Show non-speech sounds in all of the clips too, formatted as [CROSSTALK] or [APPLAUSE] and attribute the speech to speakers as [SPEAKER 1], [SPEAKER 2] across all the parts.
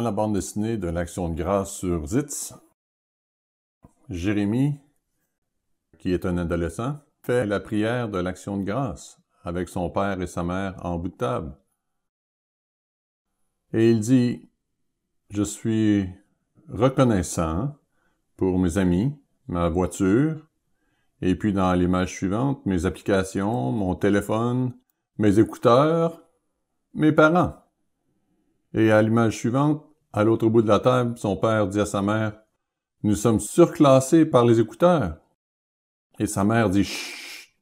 [SPEAKER 1] la bande dessinée de l'Action de grâce sur Zitz, Jérémie, qui est un adolescent, fait la prière de l'Action de grâce avec son père et sa mère en bout de table. Et il dit, je suis reconnaissant pour mes amis, ma voiture, et puis dans l'image suivante, mes applications, mon téléphone, mes écouteurs, mes parents. Et à l'image suivante, à l'autre bout de la table, son père dit à sa mère Nous sommes surclassés par les écouteurs. Et sa mère dit Chut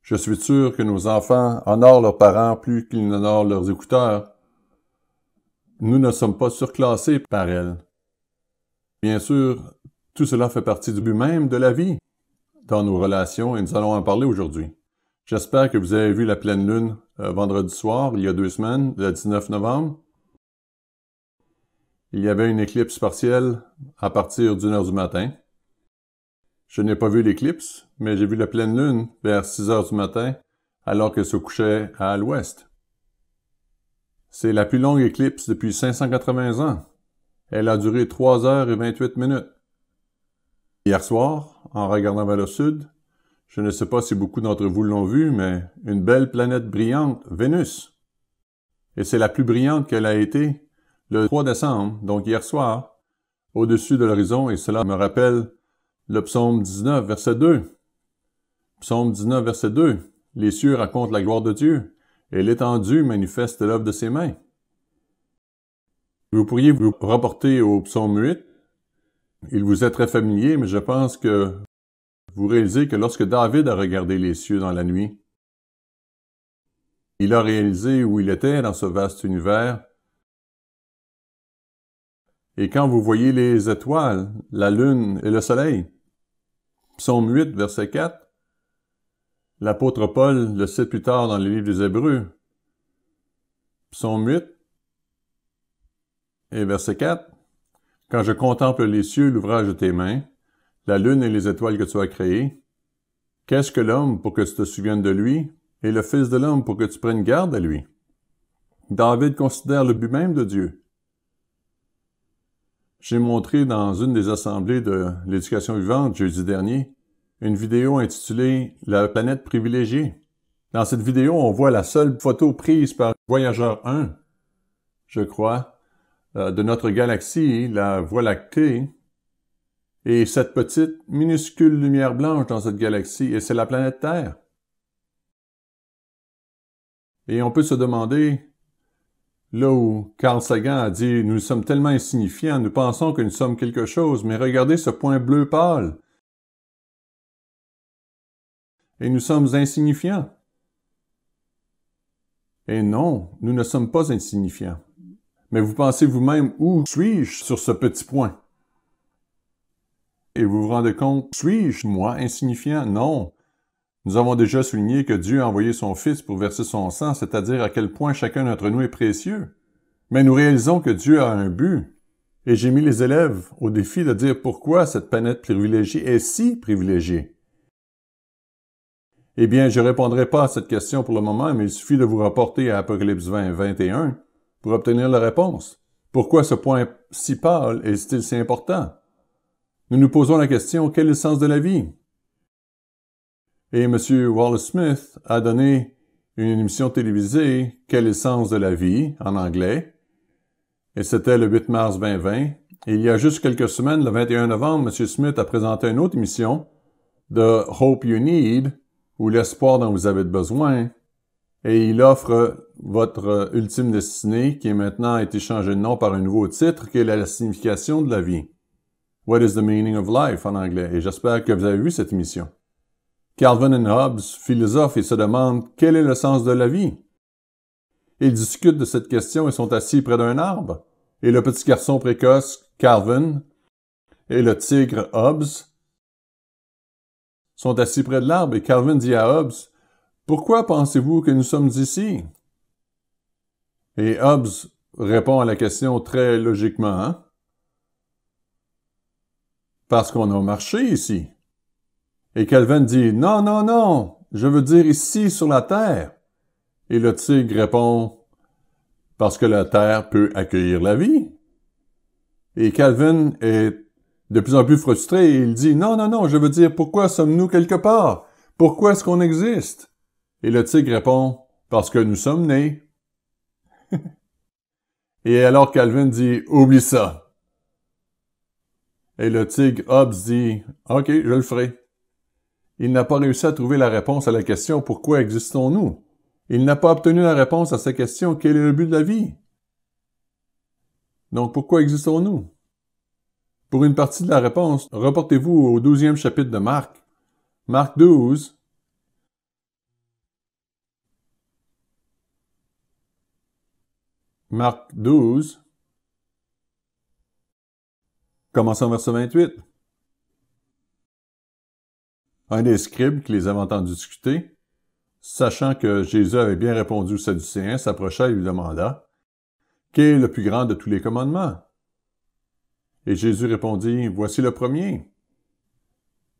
[SPEAKER 1] Je suis sûr que nos enfants honorent leurs parents plus qu'ils n'honorent leurs écouteurs. Nous ne sommes pas surclassés par elles. Bien sûr, tout cela fait partie du but même de la vie dans nos relations et nous allons en parler aujourd'hui. J'espère que vous avez vu la pleine lune euh, vendredi soir, il y a deux semaines, le 19 novembre. Il y avait une éclipse partielle à partir d'une heure du matin. Je n'ai pas vu l'éclipse, mais j'ai vu la pleine lune vers 6 heures du matin alors qu'elle se couchait à l'ouest. C'est la plus longue éclipse depuis 580 ans. Elle a duré 3 heures et 28 minutes. Hier soir, en regardant vers le sud, je ne sais pas si beaucoup d'entre vous l'ont vu, mais une belle planète brillante, Vénus. Et c'est la plus brillante qu'elle a été le 3 décembre, donc hier soir, au-dessus de l'horizon, et cela me rappelle le psaume 19, verset 2. Psaume 19, verset 2. Les cieux racontent la gloire de Dieu, et l'étendue manifeste l'œuvre de ses mains. Vous pourriez vous rapporter au psaume 8. Il vous est très familier, mais je pense que vous réalisez que lorsque David a regardé les cieux dans la nuit, il a réalisé où il était dans ce vaste univers et quand vous voyez les étoiles, la lune et le soleil. Psaume 8, verset 4. L'apôtre Paul le cite plus tard dans les livres des Hébreux. Psaume 8 et verset 4. Quand je contemple les cieux, l'ouvrage de tes mains, la lune et les étoiles que tu as créées, qu'est-ce que l'homme pour que tu te souviennes de lui, et le Fils de l'homme pour que tu prennes garde à lui? David considère le but même de Dieu, j'ai montré dans une des assemblées de l'éducation vivante jeudi dernier une vidéo intitulée La planète privilégiée. Dans cette vidéo, on voit la seule photo prise par Voyageur 1, je crois, euh, de notre galaxie, la Voie lactée, et cette petite minuscule lumière blanche dans cette galaxie, et c'est la planète Terre. Et on peut se demander Là où Carl Sagan a dit Nous sommes tellement insignifiants, nous pensons que nous sommes quelque chose, mais regardez ce point bleu pâle. Et nous sommes insignifiants. Et non, nous ne sommes pas insignifiants. Mais vous pensez vous-même Où suis-je sur ce petit point Et vous vous rendez compte Suis-je, moi, insignifiant Non. Nous avons déjà souligné que Dieu a envoyé son Fils pour verser son sang, c'est-à-dire à quel point chacun d'entre nous est précieux. Mais nous réalisons que Dieu a un but. Et j'ai mis les élèves au défi de dire pourquoi cette planète privilégiée est si privilégiée. Eh bien, je ne répondrai pas à cette question pour le moment, mais il suffit de vous rapporter à Apocalypse 20, 21 pour obtenir la réponse. Pourquoi ce point si pâle est-il si important? Nous nous posons la question, quel est le sens de la vie? Et M. Wallace Smith a donné une émission télévisée, Quel est le sens de la vie, en anglais. Et c'était le 8 mars 2020. Et il y a juste quelques semaines, le 21 novembre, M. Smith a présenté une autre émission, The Hope You Need, ou L'espoir dont vous avez besoin. Et il offre votre ultime destinée, qui est maintenant été changée de nom par un nouveau titre, qui est la signification de la vie. What is the meaning of life en anglais. Et j'espère que vous avez vu cette émission. Calvin et Hobbes, philosophes, et se demandent quel est le sens de la vie. Ils discutent de cette question et sont assis près d'un arbre, et le petit garçon précoce, Calvin, et le tigre, Hobbes, sont assis près de l'arbre, et Calvin dit à Hobbes, Pourquoi pensez-vous que nous sommes ici? Et Hobbes répond à la question très logiquement, hein? Parce qu'on a marché ici. Et Calvin dit Non, non, non, je veux dire ici sur la terre. Et le tigre répond Parce que la terre peut accueillir la vie. Et Calvin est de plus en plus frustré et il dit Non, non, non, je veux dire pourquoi sommes-nous quelque part Pourquoi est-ce qu'on existe Et le tigre répond Parce que nous sommes nés. [LAUGHS] et alors Calvin dit Oublie ça. Et le tigre Hobbes dit OK, je le ferai. Il n'a pas réussi à trouver la réponse à la question pourquoi existons-nous? Il n'a pas obtenu la réponse à sa question quel est le but de la vie? Donc pourquoi existons-nous? Pour une partie de la réponse, reportez-vous au douzième chapitre de Marc. Marc 12, Marc 12, commençons verset 28. Un des scribes qui les avait entendus discuter, sachant que Jésus avait bien répondu aux Sadducéens, s'approcha et lui demanda Quel est le plus grand de tous les commandements Et Jésus répondit Voici le premier.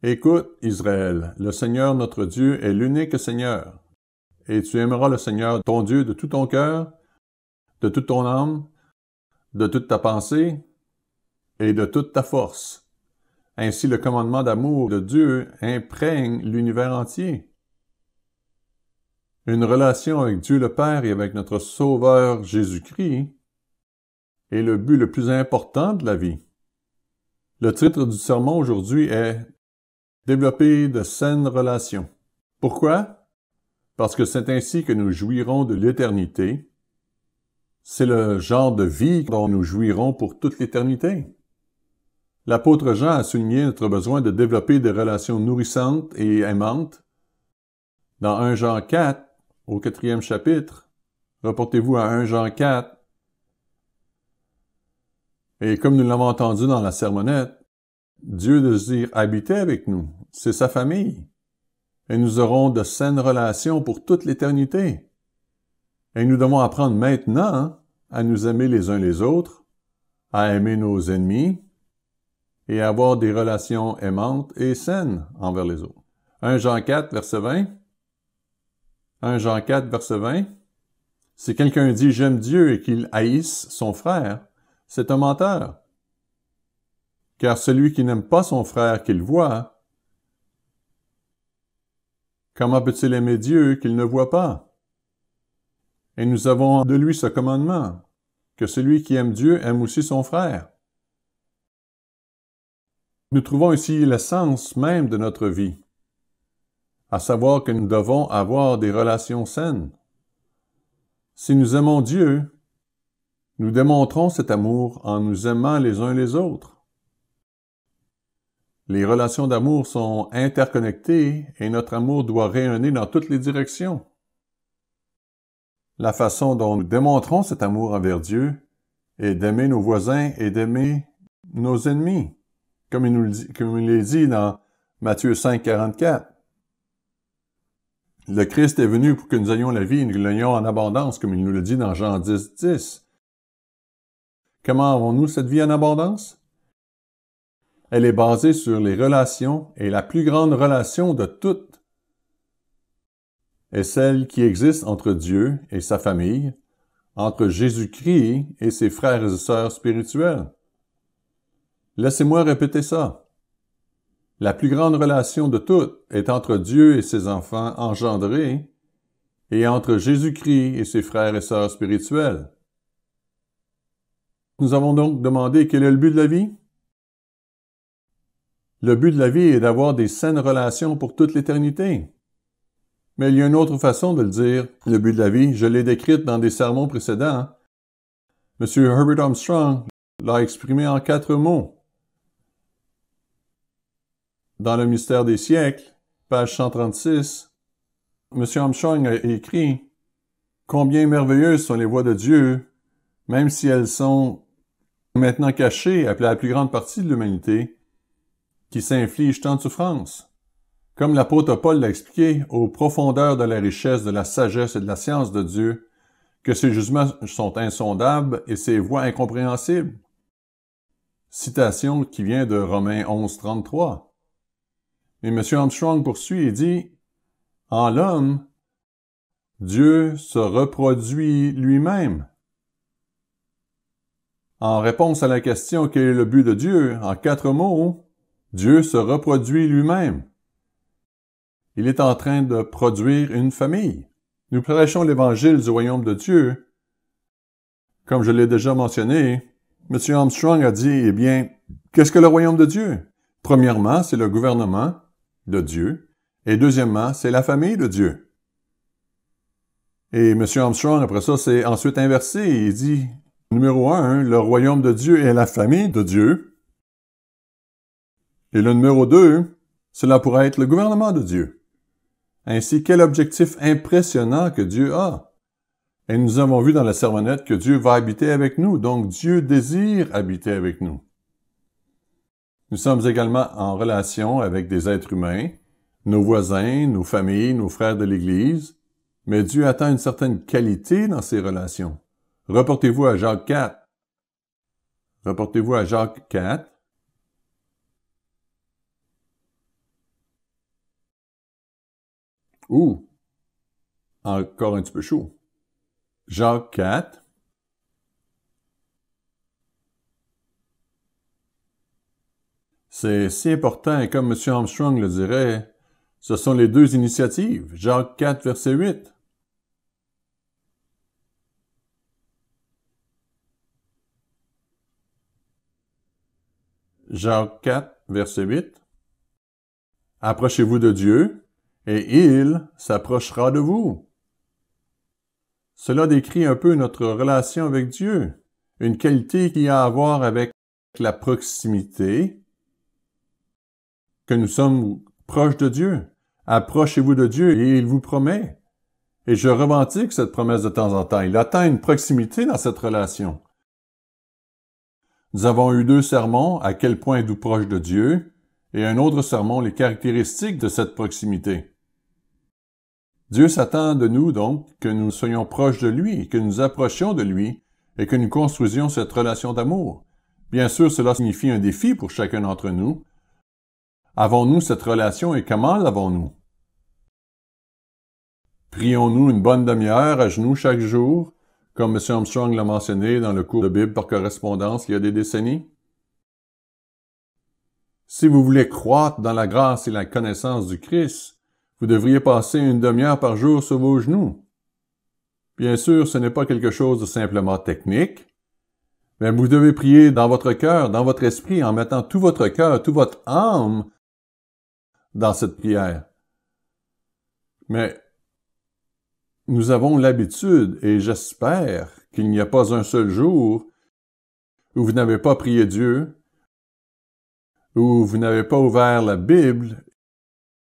[SPEAKER 1] Écoute, Israël, le Seigneur notre Dieu est l'unique Seigneur. Et tu aimeras le Seigneur ton Dieu de tout ton cœur, de toute ton âme, de toute ta pensée et de toute ta force. Ainsi, le commandement d'amour de Dieu imprègne l'univers entier. Une relation avec Dieu le Père et avec notre Sauveur Jésus-Christ est le but le plus important de la vie. Le titre du sermon aujourd'hui est Développer de saines relations. Pourquoi? Parce que c'est ainsi que nous jouirons de l'éternité. C'est le genre de vie dont nous jouirons pour toute l'éternité l'apôtre Jean a souligné notre besoin de développer des relations nourrissantes et aimantes. Dans 1 Jean 4, au quatrième chapitre, reportez-vous à 1 Jean 4. Et comme nous l'avons entendu dans la sermonnette, Dieu désire habiter avec nous, c'est sa famille, et nous aurons de saines relations pour toute l'éternité. Et nous devons apprendre maintenant à nous aimer les uns les autres, à aimer nos ennemis, et avoir des relations aimantes et saines envers les autres. 1 Jean 4, verset 20. 1 Jean 4, verset 20. Si quelqu'un dit j'aime Dieu et qu'il haïsse son frère, c'est un menteur. Car celui qui n'aime pas son frère qu'il voit, comment peut-il aimer Dieu qu'il ne voit pas? Et nous avons de lui ce commandement, que celui qui aime Dieu aime aussi son frère. Nous trouvons ici l'essence même de notre vie, à savoir que nous devons avoir des relations saines. Si nous aimons Dieu, nous démontrons cet amour en nous aimant les uns les autres. Les relations d'amour sont interconnectées et notre amour doit réunir dans toutes les directions. La façon dont nous démontrons cet amour envers Dieu est d'aimer nos voisins et d'aimer nos ennemis comme il nous le dit, est dit dans Matthieu 5, 44. Le Christ est venu pour que nous ayons la vie et nous l'ayons en abondance, comme il nous le dit dans Jean 10, 10. Comment avons-nous cette vie en abondance? Elle est basée sur les relations et la plus grande relation de toutes est celle qui existe entre Dieu et sa famille, entre Jésus-Christ et ses frères et sœurs spirituels. Laissez-moi répéter ça. La plus grande relation de toutes est entre Dieu et ses enfants engendrés et entre Jésus-Christ et ses frères et sœurs spirituels. Nous avons donc demandé quel est le but de la vie? Le but de la vie est d'avoir des saines relations pour toute l'éternité. Mais il y a une autre façon de le dire. Le but de la vie, je l'ai décrite dans des sermons précédents. M. Herbert Armstrong l'a exprimé en quatre mots dans le mystère des siècles, page 136, M. Armstrong a écrit Combien merveilleuses sont les voies de Dieu, même si elles sont maintenant cachées à la plus grande partie de l'humanité, qui s'inflige tant de souffrances. Comme l'apôtre Paul l'a expliqué, aux profondeurs de la richesse, de la sagesse et de la science de Dieu, que ses jugements sont insondables et ses voies incompréhensibles. Citation qui vient de Romains 11.33 et M. Armstrong poursuit et dit En l'homme, Dieu se reproduit lui-même. En réponse à la question quel est le but de Dieu, en quatre mots, Dieu se reproduit lui-même. Il est en train de produire une famille. Nous prêchons l'évangile du royaume de Dieu. Comme je l'ai déjà mentionné, M. Armstrong a dit, eh bien, qu'est-ce que le royaume de Dieu? Premièrement, c'est le gouvernement de Dieu, et deuxièmement, c'est la famille de Dieu. Et M. Armstrong, après ça, c'est ensuite inversé. Il dit, numéro un, le royaume de Dieu est la famille de Dieu. Et le numéro deux, cela pourrait être le gouvernement de Dieu. Ainsi, quel objectif impressionnant que Dieu a. Et nous avons vu dans la sermonnette que Dieu va habiter avec nous, donc Dieu désire habiter avec nous. Nous sommes également en relation avec des êtres humains, nos voisins, nos familles, nos frères de l'Église, mais Dieu attend une certaine qualité dans ces relations. Reportez-vous à Jacques 4. Reportez-vous à Jacques 4. Ouh, encore un petit peu chaud. Jacques 4, C'est si important, et comme M. Armstrong le dirait, ce sont les deux initiatives, Jacques 4, verset 8. Jacques 4, verset 8. Approchez-vous de Dieu, et il s'approchera de vous. Cela décrit un peu notre relation avec Dieu, une qualité qui a à voir avec la proximité, que nous sommes proches de Dieu. Approchez-vous de Dieu et il vous promet. Et je revendique cette promesse de temps en temps. Il atteint une proximité dans cette relation. Nous avons eu deux sermons, à quel point êtes-vous proche de Dieu, et un autre sermon, les caractéristiques de cette proximité. Dieu s'attend de nous donc que nous soyons proches de lui, que nous approchions de lui, et que nous construisions cette relation d'amour. Bien sûr, cela signifie un défi pour chacun d'entre nous, Avons-nous cette relation et comment l'avons-nous? Prions-nous une bonne demi-heure à genoux chaque jour, comme M. Armstrong l'a mentionné dans le cours de Bible par correspondance il y a des décennies? Si vous voulez croître dans la grâce et la connaissance du Christ, vous devriez passer une demi-heure par jour sur vos genoux. Bien sûr, ce n'est pas quelque chose de simplement technique, mais vous devez prier dans votre cœur, dans votre esprit, en mettant tout votre cœur, toute votre âme dans cette prière. Mais nous avons l'habitude, et j'espère qu'il n'y a pas un seul jour où vous n'avez pas prié Dieu, où vous n'avez pas ouvert la Bible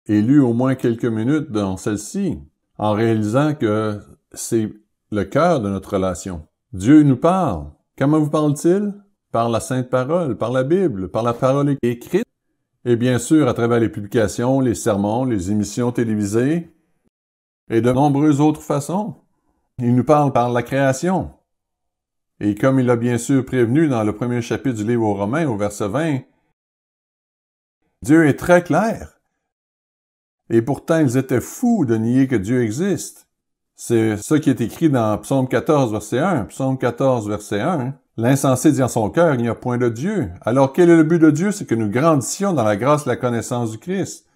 [SPEAKER 1] et lu au moins quelques minutes dans celle-ci, en réalisant que c'est le cœur de notre relation. Dieu nous parle. Comment vous parle-t-il? Par la Sainte Parole, par la Bible, par la parole écrite et bien sûr à travers les publications, les sermons, les émissions télévisées, et de nombreuses autres façons. Il nous parle par la création. Et comme il a bien sûr prévenu dans le premier chapitre du livre aux Romains, au verset 20, Dieu est très clair. Et pourtant ils étaient fous de nier que Dieu existe. C'est ça qui est écrit dans Psaume 14, verset 1. Psaume 14, verset 1. L'insensé dit en son cœur, il n'y a point de Dieu. Alors quel est le but de Dieu? C'est que nous grandissions dans la grâce et la connaissance du Christ.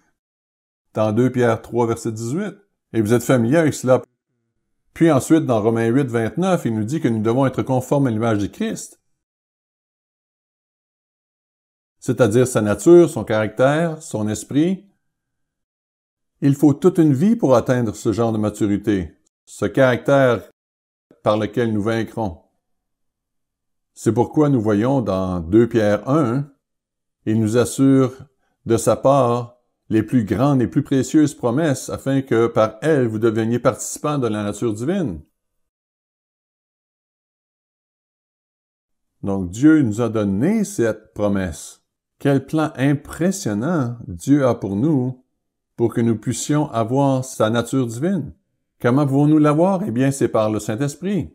[SPEAKER 1] Dans 2 Pierre 3, verset 18. Et vous êtes familier avec cela. Puis ensuite, dans Romains 8, 29, il nous dit que nous devons être conformes à l'image du Christ. C'est-à-dire sa nature, son caractère, son esprit. Il faut toute une vie pour atteindre ce genre de maturité ce caractère par lequel nous vaincrons. C'est pourquoi nous voyons dans 2 Pierre 1, il nous assure de sa part les plus grandes et plus précieuses promesses afin que par elles vous deveniez participants de la nature divine. Donc Dieu nous a donné cette promesse. Quel plan impressionnant Dieu a pour nous pour que nous puissions avoir sa nature divine. Comment pouvons-nous l'avoir? Eh bien, c'est par le Saint-Esprit.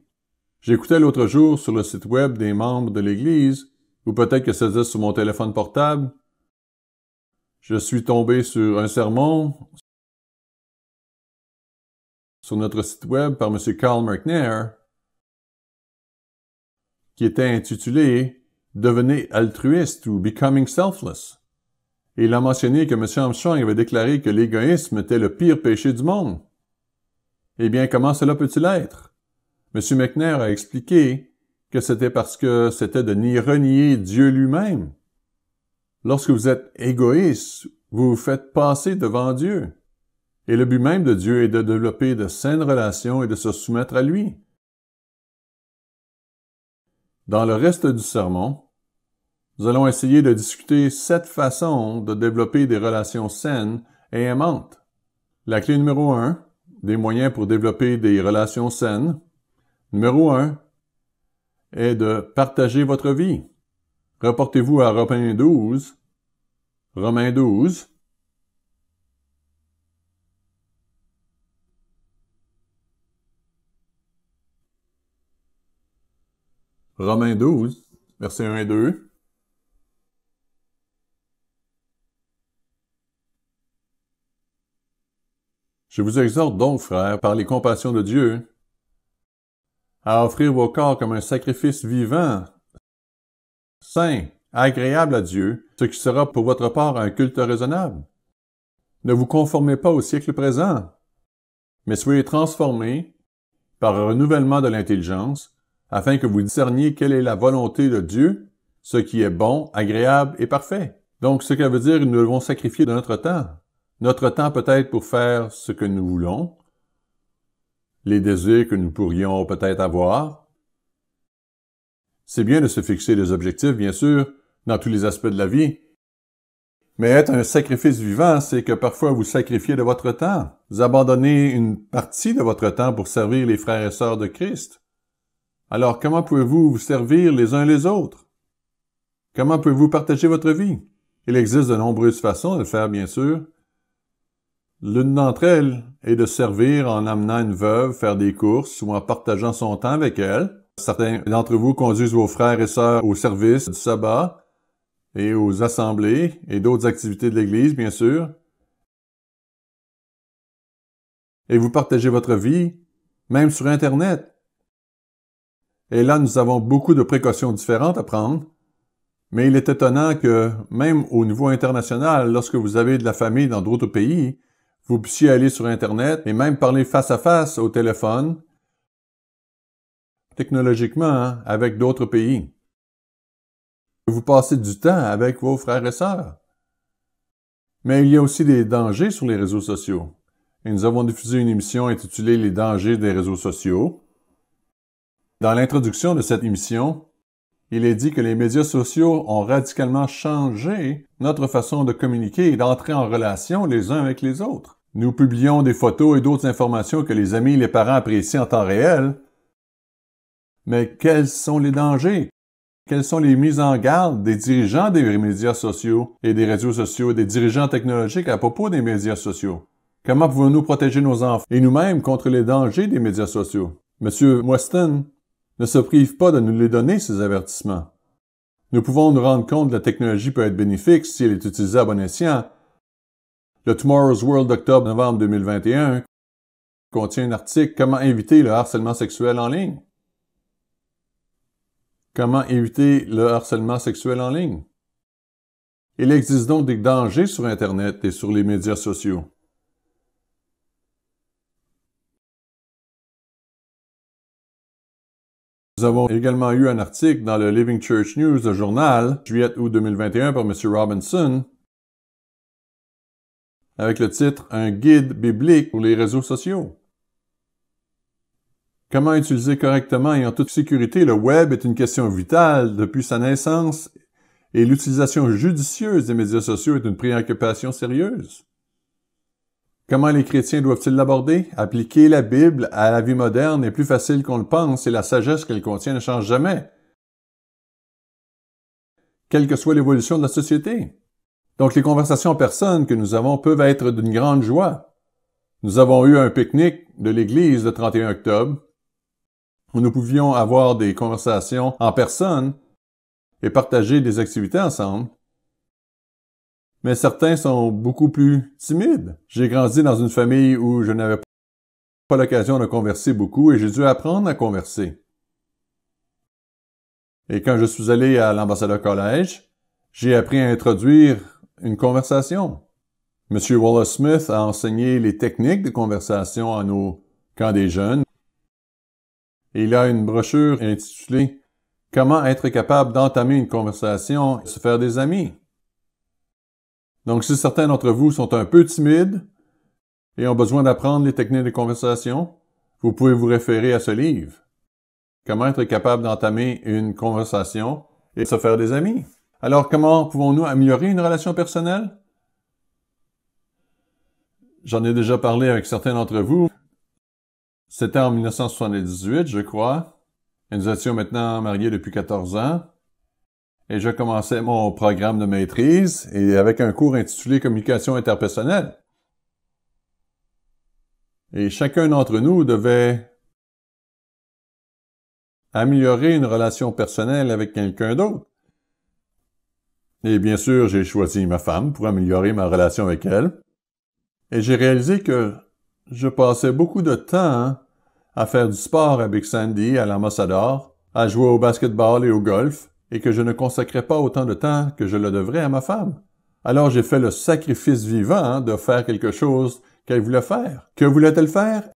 [SPEAKER 1] J'écoutais l'autre jour sur le site web des membres de l'Église, ou peut-être que c'était sur mon téléphone portable. Je suis tombé sur un sermon sur notre site web par M. Carl McNair, qui était intitulé Devenez altruiste ou Becoming Selfless. il a mentionné que M. Armstrong avait déclaré que l'égoïsme était le pire péché du monde. Eh bien, comment cela peut-il être? M. McNair a expliqué que c'était parce que c'était de renier Dieu lui-même. Lorsque vous êtes égoïste, vous vous faites passer devant Dieu. Et le but même de Dieu est de développer de saines relations et de se soumettre à lui. Dans le reste du sermon, nous allons essayer de discuter sept façons de développer des relations saines et aimantes. La clé numéro un, des moyens pour développer des relations saines, numéro 1 est de partager votre vie. Reportez-vous à Romains 12, Romains 12, Romains 12, versets 1 et 2. Je vous exhorte donc, frères, par les compassions de Dieu, à offrir vos corps comme un sacrifice vivant, saint, agréable à Dieu, ce qui sera pour votre part un culte raisonnable. Ne vous conformez pas au siècle présent, mais soyez transformés par un renouvellement de l'intelligence, afin que vous discerniez quelle est la volonté de Dieu, ce qui est bon, agréable et parfait. Donc, ce que veut dire nous devons sacrifier de notre temps, notre temps peut-être pour faire ce que nous voulons, les désirs que nous pourrions peut-être avoir. C'est bien de se fixer des objectifs, bien sûr, dans tous les aspects de la vie. Mais être un sacrifice vivant, c'est que parfois vous sacrifiez de votre temps. Vous abandonnez une partie de votre temps pour servir les frères et sœurs de Christ. Alors comment pouvez-vous vous servir les uns les autres? Comment pouvez-vous partager votre vie? Il existe de nombreuses façons de le faire, bien sûr, L'une d'entre elles est de servir en amenant une veuve faire des courses ou en partageant son temps avec elle. Certains d'entre vous conduisent vos frères et sœurs au service du sabbat et aux assemblées et d'autres activités de l'Église, bien sûr. Et vous partagez votre vie, même sur Internet. Et là, nous avons beaucoup de précautions différentes à prendre. Mais il est étonnant que, même au niveau international, lorsque vous avez de la famille dans d'autres pays, vous puissiez aller sur Internet et même parler face à face au téléphone, technologiquement, hein, avec d'autres pays. Vous passez du temps avec vos frères et sœurs. Mais il y a aussi des dangers sur les réseaux sociaux. Et nous avons diffusé une émission intitulée Les dangers des réseaux sociaux. Dans l'introduction de cette émission, il est dit que les médias sociaux ont radicalement changé notre façon de communiquer et d'entrer en relation les uns avec les autres. Nous publions des photos et d'autres informations que les amis et les parents apprécient en temps réel. Mais quels sont les dangers? Quelles sont les mises en garde des dirigeants des médias sociaux et des réseaux sociaux, des dirigeants technologiques à propos des médias sociaux? Comment pouvons-nous protéger nos enfants et nous-mêmes contre les dangers des médias sociaux? Monsieur Weston ne se prive pas de nous les donner, ces avertissements. Nous pouvons nous rendre compte que la technologie peut être bénéfique si elle est utilisée à bon escient, le Tomorrow's World d'octobre-novembre 2021 contient un article Comment éviter le harcèlement sexuel en ligne. Comment éviter le harcèlement sexuel en ligne? Il existe donc des dangers sur Internet et sur les médias sociaux. Nous avons également eu un article dans le Living Church News, le journal, juillet-août 2021 par M. Robinson, avec le titre Un guide biblique pour les réseaux sociaux. Comment utiliser correctement et en toute sécurité le web est une question vitale depuis sa naissance et l'utilisation judicieuse des médias sociaux est une préoccupation sérieuse. Comment les chrétiens doivent-ils l'aborder? Appliquer la Bible à la vie moderne est plus facile qu'on le pense et la sagesse qu'elle contient ne change jamais. Quelle que soit l'évolution de la société. Donc les conversations en personne que nous avons peuvent être d'une grande joie. Nous avons eu un pique-nique de l'église le 31 octobre où nous pouvions avoir des conversations en personne et partager des activités ensemble. Mais certains sont beaucoup plus timides. J'ai grandi dans une famille où je n'avais pas l'occasion de converser beaucoup et j'ai dû apprendre à converser. Et quand je suis allé à l'ambassadeur collège, j'ai appris à introduire une conversation. M. Wallace Smith a enseigné les techniques de conversation à nos camps des jeunes. il a une brochure intitulée Comment être capable d'entamer une conversation et se faire des amis. Donc, si certains d'entre vous sont un peu timides et ont besoin d'apprendre les techniques de conversation, vous pouvez vous référer à ce livre. Comment être capable d'entamer une conversation et se faire des amis. Alors comment pouvons-nous améliorer une relation personnelle? J'en ai déjà parlé avec certains d'entre vous. C'était en 1978, je crois. Et nous étions maintenant mariés depuis 14 ans. Et je commençais mon programme de maîtrise et avec un cours intitulé Communication interpersonnelle. Et chacun d'entre nous devait améliorer une relation personnelle avec quelqu'un d'autre. Et bien sûr, j'ai choisi ma femme pour améliorer ma relation avec elle. Et j'ai réalisé que je passais beaucoup de temps hein, à faire du sport avec Sandy à l'ambassadeur, à jouer au basketball et au golf, et que je ne consacrais pas autant de temps que je le devrais à ma femme. Alors j'ai fait le sacrifice vivant hein, de faire quelque chose qu'elle voulait faire. Que voulait-elle faire?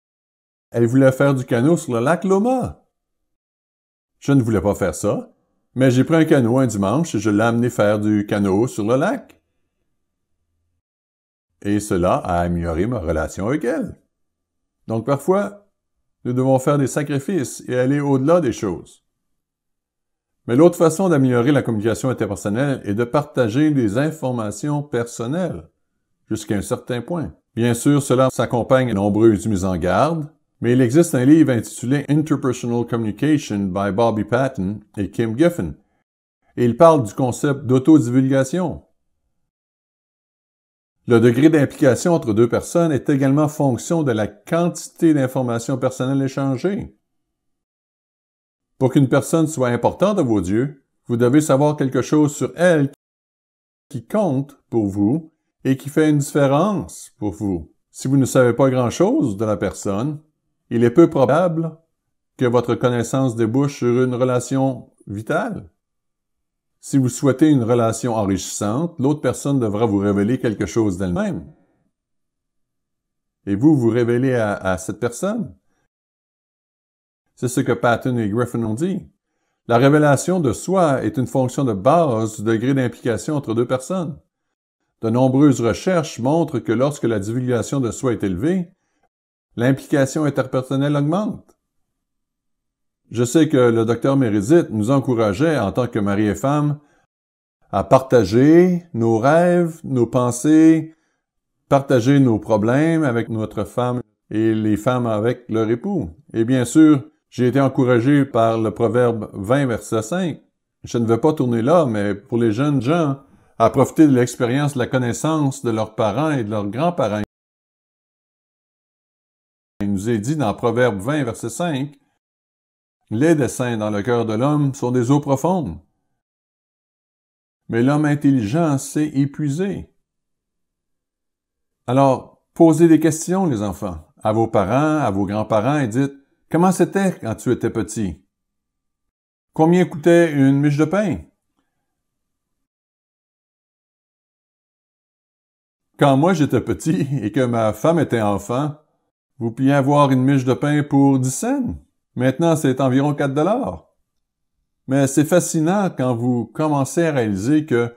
[SPEAKER 1] Elle voulait faire du canot sur le lac Loma. Je ne voulais pas faire ça, mais j'ai pris un canot un dimanche et je l'ai amené faire du canot sur le lac. Et cela a amélioré ma relation avec elle. Donc parfois, nous devons faire des sacrifices et aller au-delà des choses. Mais l'autre façon d'améliorer la communication interpersonnelle est de partager des informations personnelles jusqu'à un certain point. Bien sûr, cela s'accompagne de nombreuses mises en garde, mais il existe un livre intitulé Interpersonal Communication by Bobby Patton et Kim Giffen, et il parle du concept d'autodivulgation. Le degré d'implication entre deux personnes est également fonction de la quantité d'informations personnelles échangées. Pour qu'une personne soit importante à vos yeux, vous devez savoir quelque chose sur elle qui compte pour vous et qui fait une différence pour vous. Si vous ne savez pas grand-chose de la personne, il est peu probable que votre connaissance débouche sur une relation vitale. Si vous souhaitez une relation enrichissante, l'autre personne devra vous révéler quelque chose d'elle-même. Et vous, vous révélez à, cette personne. C'est ce que Patton et Griffin ont dit. La révélation de soi est une fonction de base du degré d'implication entre deux personnes. De nombreuses recherches montrent que lorsque la divulgation de soi est élevée, l'implication interpersonnelle augmente. Je sais que le docteur Mérédite nous encourageait, en tant que mari et femme, à partager nos rêves, nos pensées, partager nos problèmes avec notre femme et les femmes avec leur époux. Et bien sûr, j'ai été encouragé par le proverbe 20, verset 5. Je ne veux pas tourner là, mais pour les jeunes gens, à profiter de l'expérience, de la connaissance de leurs parents et de leurs grands-parents il nous est dit dans Proverbe 20, verset 5, Les desseins dans le cœur de l'homme sont des eaux profondes, mais l'homme intelligent s'est épuisé. Alors, posez des questions, les enfants, à vos parents, à vos grands-parents, et dites, comment c'était quand tu étais petit? Combien coûtait une miche de pain? Quand moi j'étais petit et que ma femme était enfant, vous pouviez avoir une miche de pain pour 10 cents. Maintenant, c'est environ 4 dollars. Mais c'est fascinant quand vous commencez à réaliser que,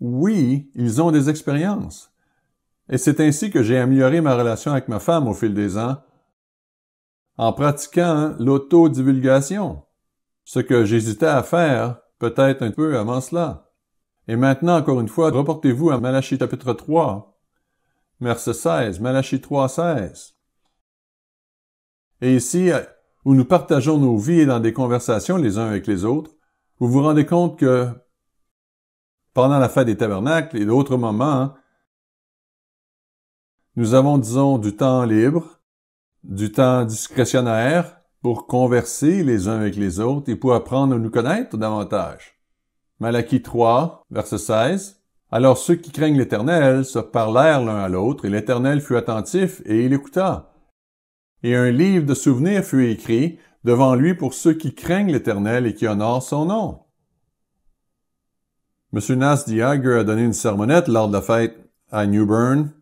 [SPEAKER 1] oui, ils ont des expériences. Et c'est ainsi que j'ai amélioré ma relation avec ma femme au fil des ans, en pratiquant l'autodivulgation, ce que j'hésitais à faire peut-être un peu avant cela. Et maintenant, encore une fois, reportez-vous à Malachie chapitre 3, verset 16, Malachie 3, 16. Et ici, euh, où nous partageons nos vies et dans des conversations les uns avec les autres, vous vous rendez compte que pendant la fête des tabernacles et d'autres moments, hein, nous avons, disons, du temps libre, du temps discrétionnaire pour converser les uns avec les autres et pour apprendre à nous connaître davantage. Malachie 3, verset 16. Alors ceux qui craignent l'Éternel se parlèrent l'un à l'autre, et l'Éternel fut attentif, et il écouta et un livre de souvenirs fut écrit devant lui pour ceux qui craignent l'Éternel et qui honorent son nom. M. Nas Diager a donné une sermonnette lors de la fête à New Bern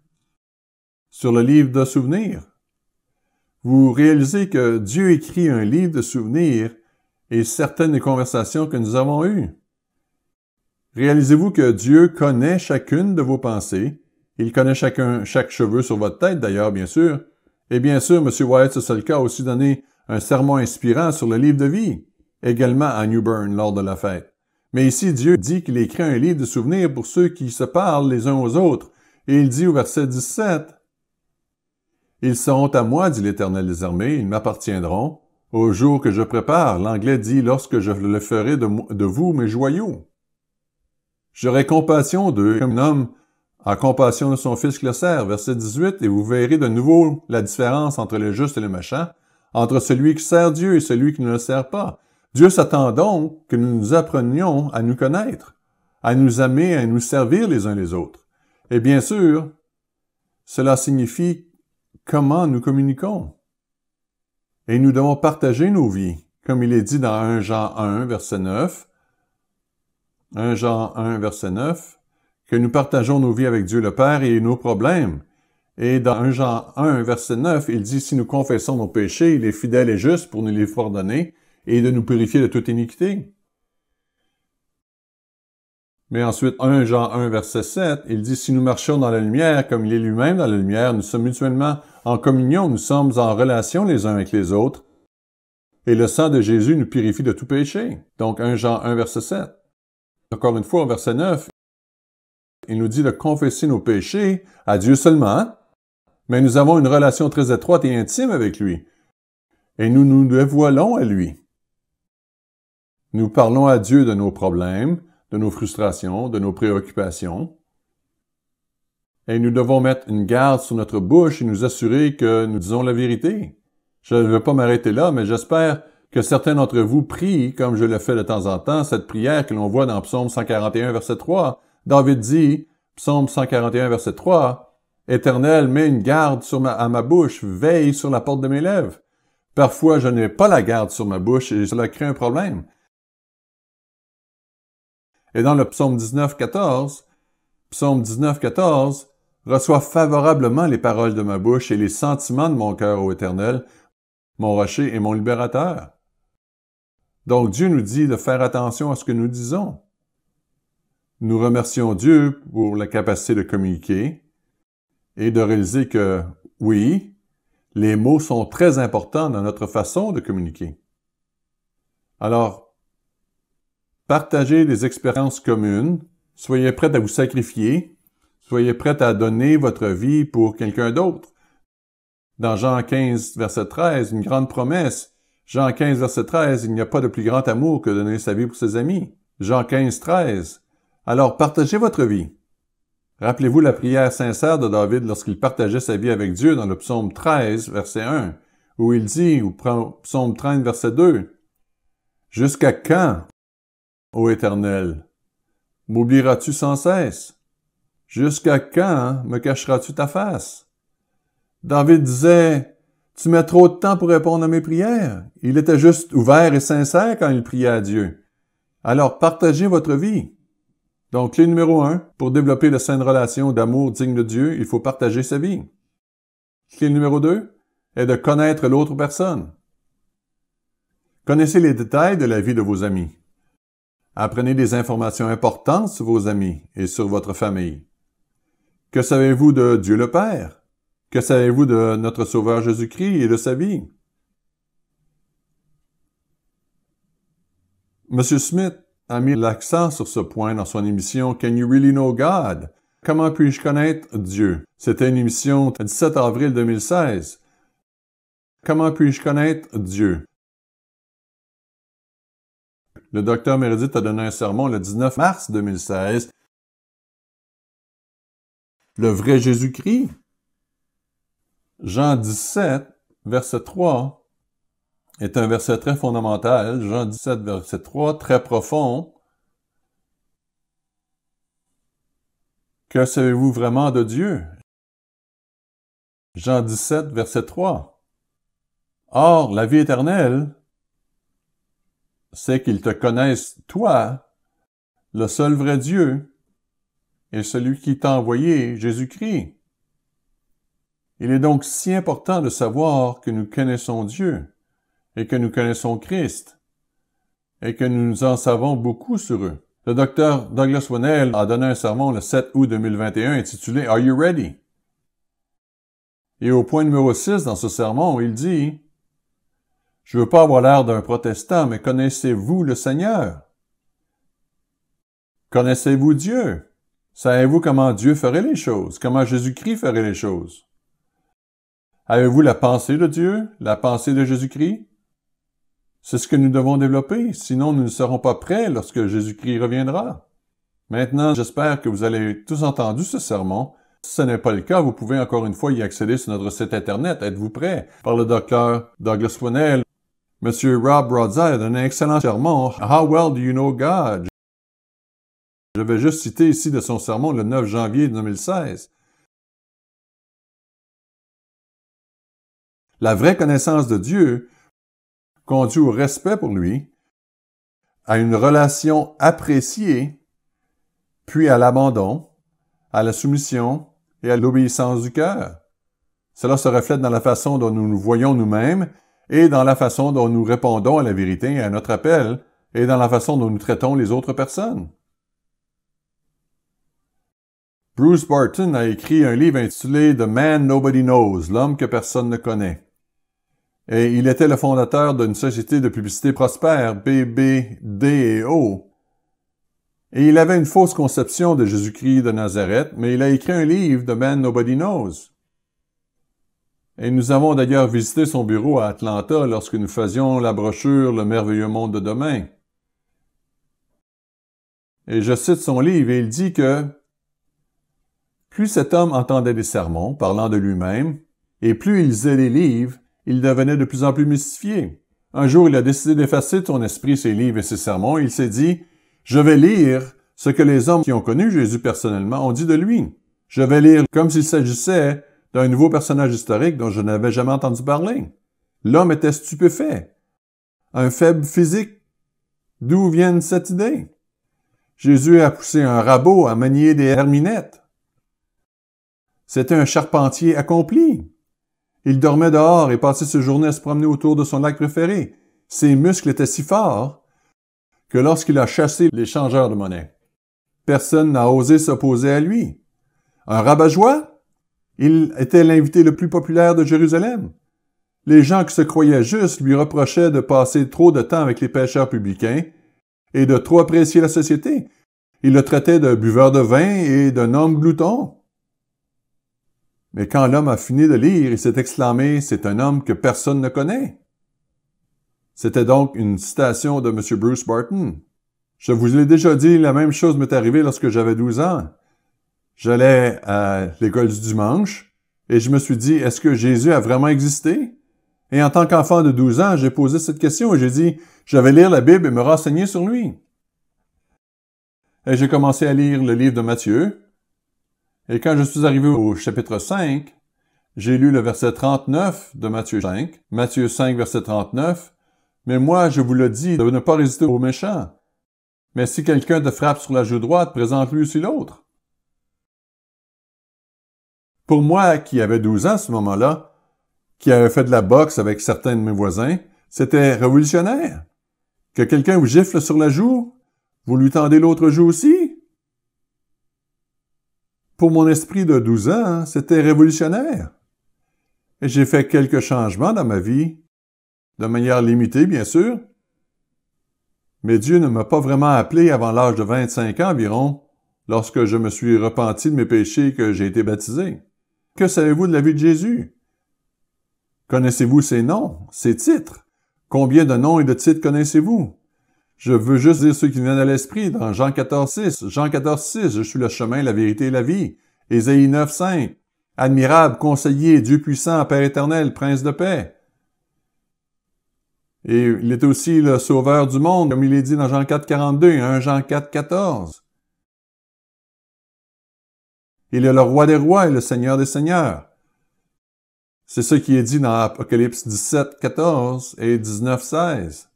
[SPEAKER 1] sur le livre de souvenirs. Vous réalisez que Dieu écrit un livre de souvenirs et certaines des conversations que nous avons eues. Réalisez-vous que Dieu connaît chacune de vos pensées. Il connaît chacun, chaque cheveu sur votre tête d'ailleurs, bien sûr. Et bien sûr, M. Wyatt cas, a aussi donné un sermon inspirant sur le livre de vie, également à New Bern lors de la fête. Mais ici, Dieu dit qu'il écrit un livre de souvenirs pour ceux qui se parlent les uns aux autres, et il dit au verset 17, Ils seront à moi, dit l'Éternel des armées, ils m'appartiendront, au jour que je prépare, l'anglais dit, lorsque je le ferai de, de vous mes joyaux. J'aurai compassion d'eux comme un homme en compassion de son fils le sert. » verset 18, et vous verrez de nouveau la différence entre le juste et le méchant, entre celui qui sert Dieu et celui qui ne le sert pas. Dieu s'attend donc que nous nous apprenions à nous connaître, à nous aimer, à nous servir les uns les autres. Et bien sûr, cela signifie comment nous communiquons. Et nous devons partager nos vies, comme il est dit dans 1 Jean 1, verset 9. 1 Jean 1, verset 9 que nous partageons nos vies avec Dieu le Père et nos problèmes. Et dans 1 Jean 1, verset 9, il dit, Si nous confessons nos péchés, il est fidèle et juste pour nous les pardonner et de nous purifier de toute iniquité. Mais ensuite, 1 Jean 1, verset 7, il dit, Si nous marchons dans la lumière, comme il est lui-même dans la lumière, nous sommes mutuellement en communion, nous sommes en relation les uns avec les autres, et le sang de Jésus nous purifie de tout péché. Donc 1 Jean 1, verset 7. Encore une fois, au verset 9, il nous dit de confesser nos péchés à Dieu seulement, hein? mais nous avons une relation très étroite et intime avec lui, et nous nous dévoilons à lui. Nous parlons à Dieu de nos problèmes, de nos frustrations, de nos préoccupations, et nous devons mettre une garde sur notre bouche et nous assurer que nous disons la vérité. Je ne veux pas m'arrêter là, mais j'espère que certains d'entre vous prient, comme je le fais de temps en temps, cette prière que l'on voit dans Psaume 141, verset 3. David dit, psaume 141, verset 3, Éternel, mets une garde ma, à ma bouche, veille sur la porte de mes lèvres. Parfois, je n'ai pas la garde sur ma bouche et cela crée un problème. Et dans le psaume 19, 14, psaume 19, 14, reçois favorablement les paroles de ma bouche et les sentiments de mon cœur, au Éternel, mon rocher et mon libérateur. Donc Dieu nous dit de faire attention à ce que nous disons. Nous remercions Dieu pour la capacité de communiquer et de réaliser que, oui, les mots sont très importants dans notre façon de communiquer. Alors, partagez des expériences communes, soyez prêts à vous sacrifier, soyez prêts à donner votre vie pour quelqu'un d'autre. Dans Jean 15, verset 13, une grande promesse. Jean 15, verset 13, il n'y a pas de plus grand amour que de donner sa vie pour ses amis. Jean 15, 13, alors partagez votre vie. Rappelez-vous la prière sincère de David lorsqu'il partageait sa vie avec Dieu dans le psaume 13, verset 1, où il dit, ou psaume 30, verset 2, Jusqu'à quand, ô Éternel, m'oublieras-tu sans cesse? Jusqu'à quand me cacheras-tu ta face? David disait, Tu mets trop de temps pour répondre à mes prières. Il était juste ouvert et sincère quand il priait à Dieu. Alors partagez votre vie. Donc, clé numéro 1, pour développer la saine relation d'amour digne de Dieu, il faut partager sa vie. Clé numéro deux est de connaître l'autre personne. Connaissez les détails de la vie de vos amis. Apprenez des informations importantes sur vos amis et sur votre famille. Que savez-vous de Dieu le Père? Que savez-vous de notre Sauveur Jésus-Christ et de sa vie? Monsieur Smith, a mis l'accent sur ce point dans son émission Can You Really Know God? Comment puis-je connaître Dieu? C'était une émission le 17 avril 2016. Comment puis-je connaître Dieu? Le docteur Meredith a donné un sermon le 19 mars 2016. Le vrai Jésus-Christ. Jean 17, verset 3 est un verset très fondamental, Jean 17, verset 3, très profond. Que savez-vous vraiment de Dieu? Jean 17, verset 3. Or, la vie éternelle, c'est qu'ils te connaissent, toi, le seul vrai Dieu, et celui qui t'a envoyé, Jésus-Christ. Il est donc si important de savoir que nous connaissons Dieu et que nous connaissons Christ et que nous en savons beaucoup sur eux. Le docteur Douglas Winnell a donné un sermon le 7 août 2021 intitulé Are You Ready? Et au point numéro 6 dans ce sermon, il dit Je veux pas avoir l'air d'un protestant, mais connaissez-vous le Seigneur? Connaissez-vous Dieu? Savez-vous comment Dieu ferait les choses? Comment Jésus-Christ ferait les choses? Avez-vous la pensée de Dieu, la pensée de Jésus-Christ? C'est ce que nous devons développer, sinon nous ne serons pas prêts lorsque Jésus-Christ reviendra. Maintenant, j'espère que vous avez tous entendu ce sermon. Si ce n'est pas le cas, vous pouvez encore une fois y accéder sur notre site Internet. Êtes-vous prêts? Par le docteur Douglas Winnell. Monsieur Rob Rodzai a un excellent sermon. How well do you know God? Je vais juste citer ici de son sermon le 9 janvier 2016. La vraie connaissance de Dieu conduit au respect pour lui, à une relation appréciée, puis à l'abandon, à la soumission et à l'obéissance du cœur. Cela se reflète dans la façon dont nous nous voyons nous-mêmes et dans la façon dont nous répondons à la vérité et à notre appel et dans la façon dont nous traitons les autres personnes. Bruce Barton a écrit un livre intitulé The Man Nobody Knows, l'homme que personne ne connaît et il était le fondateur d'une société de publicité prospère, BBDO. Et il avait une fausse conception de Jésus-Christ de Nazareth, mais il a écrit un livre, The Man Nobody Knows. Et nous avons d'ailleurs visité son bureau à Atlanta lorsque nous faisions la brochure Le merveilleux monde de demain. Et je cite son livre et il dit que plus cet homme entendait des sermons parlant de lui-même, et plus il lisait les livres, il devenait de plus en plus mystifié. Un jour, il a décidé d'effacer son esprit ses livres et ses sermons. Il s'est dit, je vais lire ce que les hommes qui ont connu Jésus personnellement ont dit de lui. Je vais lire comme s'il s'agissait d'un nouveau personnage historique dont je n'avais jamais entendu parler. L'homme était stupéfait. Un faible physique. D'où vient cette idée? Jésus a poussé un rabot à manier des herminettes. C'était un charpentier accompli. Il dormait dehors et passait ses journées à se promener autour de son lac préféré. Ses muscles étaient si forts que lorsqu'il a chassé les changeurs de monnaie, personne n'a osé s'opposer à lui. Un rabat-joie? Il était l'invité le plus populaire de Jérusalem. Les gens qui se croyaient justes lui reprochaient de passer trop de temps avec les pêcheurs publicains et de trop apprécier la société. Ils le traitaient de buveur de vin et d'un homme glouton. Mais quand l'homme a fini de lire, il s'est exclamé, c'est un homme que personne ne connaît. C'était donc une citation de M. Bruce Barton. Je vous l'ai déjà dit, la même chose m'est arrivée lorsque j'avais 12 ans. J'allais à l'école du dimanche et je me suis dit, est-ce que Jésus a vraiment existé? Et en tant qu'enfant de 12 ans, j'ai posé cette question et j'ai dit, je vais lire la Bible et me renseigner sur lui. Et j'ai commencé à lire le livre de Matthieu, et quand je suis arrivé au chapitre 5, j'ai lu le verset 39 de Matthieu 5, Matthieu 5, verset 39, Mais moi, je vous le dis, de ne pas résister aux méchants. Mais si quelqu'un te frappe sur la joue droite, présente-lui aussi l'autre. Pour moi, qui avait 12 ans à ce moment-là, qui avait fait de la boxe avec certains de mes voisins, c'était révolutionnaire. Que quelqu'un vous gifle sur la joue, vous lui tendez l'autre joue aussi pour mon esprit de 12 ans, hein, c'était révolutionnaire. j'ai fait quelques changements dans ma vie, de manière limitée, bien sûr. Mais Dieu ne m'a pas vraiment appelé avant l'âge de 25 ans environ, lorsque je me suis repenti de mes péchés et que j'ai été baptisé. Que savez-vous de la vie de Jésus? Connaissez-vous ses noms, ses titres? Combien de noms et de titres connaissez-vous? Je veux juste dire ce qui vient à l'esprit dans Jean 14, 6. Jean 14, 6, je suis le chemin, la vérité et la vie. Ésaïe 9, 5. Admirable, conseiller, Dieu puissant, Père éternel, Prince de paix. Et il est aussi le sauveur du monde, comme il est dit dans Jean 4, 42 1 Jean 4, 14. Il est le roi des rois et le seigneur des seigneurs. C'est ce qui est dit dans Apocalypse 17, 14 et 19, 16.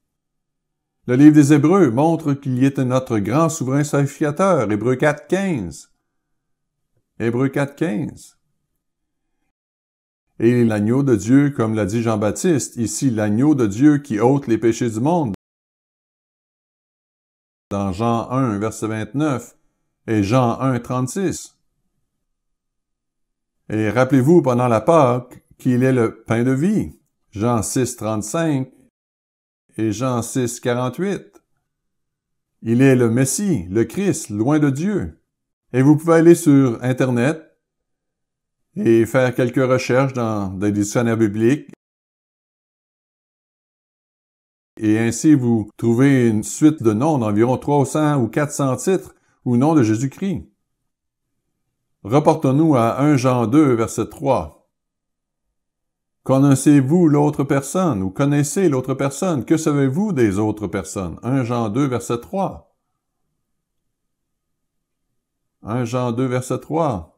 [SPEAKER 1] Le livre des Hébreux montre qu'il y était notre grand souverain sacrificateur, Hébreux 4.15. Hébreux 15. Et l'agneau de Dieu, comme l'a dit Jean-Baptiste, ici l'agneau de Dieu qui ôte les péchés du monde. Dans Jean 1, verset 29 et Jean 1, 36. Et rappelez-vous pendant la Pâque qu'il est le pain de vie. Jean 6, 35 et Jean 6, 48. Il est le Messie, le Christ, loin de Dieu. Et vous pouvez aller sur Internet et faire quelques recherches dans, des dictionnaires bibliques. Et ainsi, vous trouvez une suite de noms d'environ 300 ou 400 titres au nom de Jésus-Christ. Reportons-nous à 1 Jean 2, verset 3. Connaissez-vous l'autre personne ou connaissez l'autre personne? Que savez-vous des autres personnes? 1 Jean 2, verset 3. 1 Jean 2, verset 3.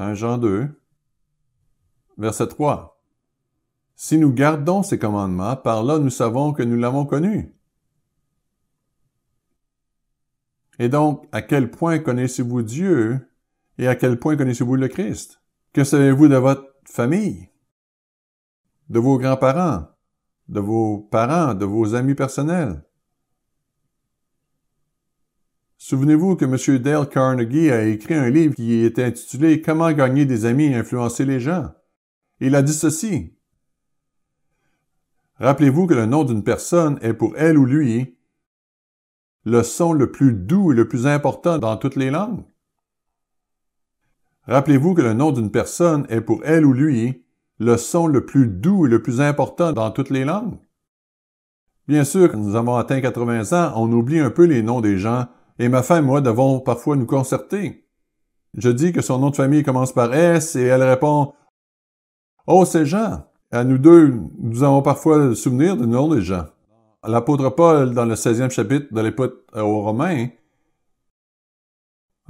[SPEAKER 1] 1 Jean 2, verset 3. Si nous gardons ces commandements, par là nous savons que nous l'avons connu. Et donc, à quel point connaissez-vous Dieu et à quel point connaissez-vous le Christ? Que savez-vous de votre famille? De vos grands-parents? De vos parents? De vos amis personnels? Souvenez-vous que M. Dale Carnegie a écrit un livre qui était intitulé Comment gagner des amis et influencer les gens. Il a dit ceci. Rappelez-vous que le nom d'une personne est pour elle ou lui le son le plus doux et le plus important dans toutes les langues. Rappelez-vous que le nom d'une personne est pour elle ou lui le son le plus doux et le plus important dans toutes les langues. Bien sûr, quand nous avons atteint 80 ans, on oublie un peu les noms des gens, et ma femme et moi devons parfois nous concerter. Je dis que son nom de famille commence par S, et elle répond Oh, c'est Jean. À nous deux, nous avons parfois le souvenir du nom des gens. L'apôtre Paul, dans le 16e chapitre de l'Épître aux Romains,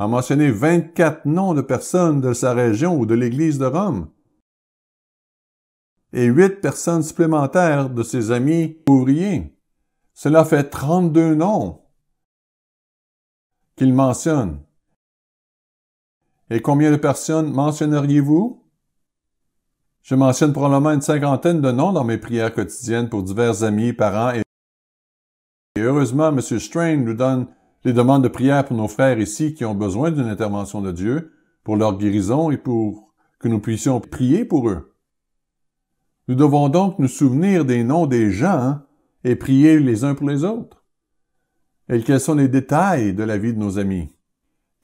[SPEAKER 1] a mentionné 24 noms de personnes de sa région ou de l'Église de Rome. Et huit personnes supplémentaires de ses amis ouvriers. Cela fait 32 noms qu'il mentionne. Et combien de personnes mentionneriez-vous? Je mentionne probablement une cinquantaine de noms dans mes prières quotidiennes pour divers amis, parents et... Et heureusement, M. Strain nous donne les demandes de prière pour nos frères ici qui ont besoin d'une intervention de Dieu, pour leur guérison et pour que nous puissions prier pour eux. Nous devons donc nous souvenir des noms des gens et prier les uns pour les autres. Et quels sont les détails de la vie de nos amis?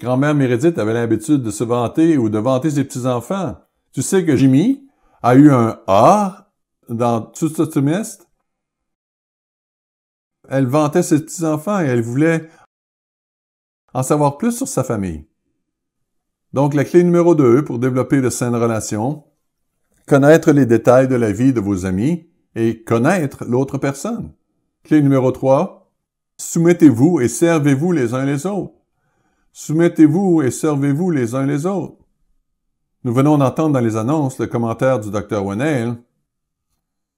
[SPEAKER 1] Grand-mère Mérédite avait l'habitude de se vanter ou de vanter ses petits-enfants. Tu sais que Jimmy a eu un A dans tout ce trimestre? Elle vantait ses petits-enfants et elle voulait en savoir plus sur sa famille. Donc la clé numéro 2 pour développer de saines relations, connaître les détails de la vie de vos amis et connaître l'autre personne. Clé numéro 3, soumettez-vous et servez-vous les uns les autres. Soumettez-vous et servez-vous les uns les autres. Nous venons d'entendre dans les annonces le commentaire du docteur Wenell,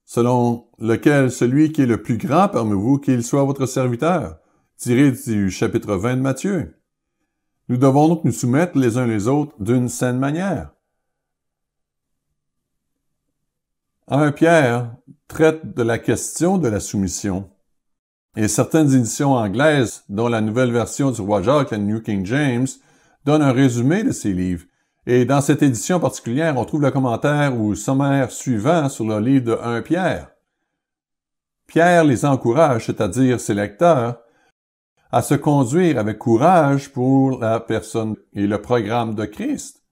[SPEAKER 1] selon lequel celui qui est le plus grand parmi vous, qu'il soit votre serviteur tiré du chapitre 20 de Matthieu. Nous devons donc nous soumettre les uns les autres d'une saine manière. 1 Pierre traite de la question de la soumission. Et certaines éditions anglaises, dont la nouvelle version du roi Jacques, et New King James, donnent un résumé de ces livres. Et dans cette édition particulière, on trouve le commentaire ou sommaire suivant sur le livre de 1 Pierre. Pierre les encourage, c'est-à-dire ses lecteurs, à se conduire avec courage pour la personne et le programme de Christ.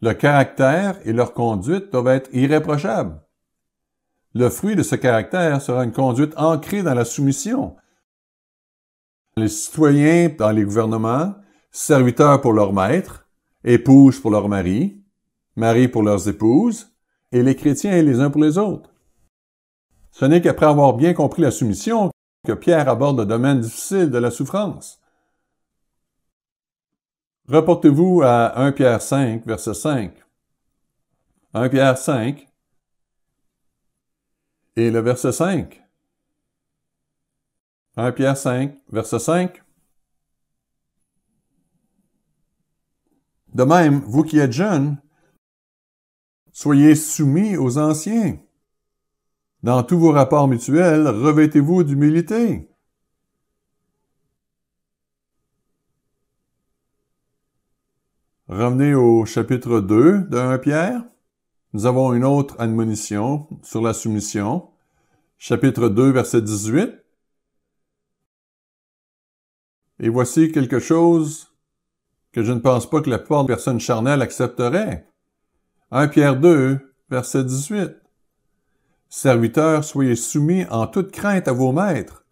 [SPEAKER 1] Le caractère et leur conduite doivent être irréprochables. Le fruit de ce caractère sera une conduite ancrée dans la soumission. Les citoyens dans les gouvernements, serviteurs pour leurs maîtres, épouses pour leurs maris, maris pour leurs épouses, et les chrétiens les uns pour les autres. Ce n'est qu'après avoir bien compris la soumission que Pierre aborde le domaine difficile de la souffrance. Reportez-vous à 1 Pierre 5, verset 5. 1 Pierre 5 et le verset 5. 1 Pierre 5, verset 5. De même, vous qui êtes jeunes, soyez soumis aux anciens. Dans tous vos rapports mutuels, revêtez-vous d'humilité. Revenez au chapitre 2 de 1 Pierre. Nous avons une autre admonition sur la soumission. Chapitre 2, verset 18. Et voici quelque chose que je ne pense pas que la plupart des personnes charnelles accepteraient. 1 Pierre 2, verset 18. Serviteurs, soyez soumis en toute crainte à vos maîtres,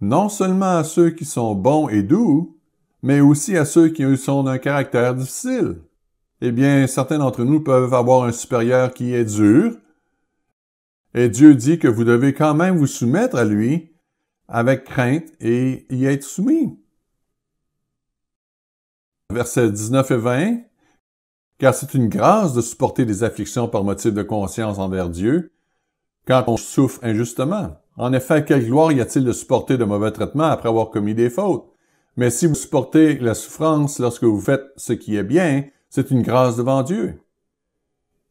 [SPEAKER 1] non seulement à ceux qui sont bons et doux, mais aussi à ceux qui sont d'un caractère difficile. Eh bien, certains d'entre nous peuvent avoir un supérieur qui est dur, et Dieu dit que vous devez quand même vous soumettre à lui avec crainte et y être soumis. Verset 19 et 20 car c'est une grâce de supporter des afflictions par motif de conscience envers Dieu, quand on souffre injustement. En effet, quelle gloire y a-t-il de supporter de mauvais traitements après avoir commis des fautes? Mais si vous supportez la souffrance lorsque vous faites ce qui est bien, c'est une grâce devant Dieu.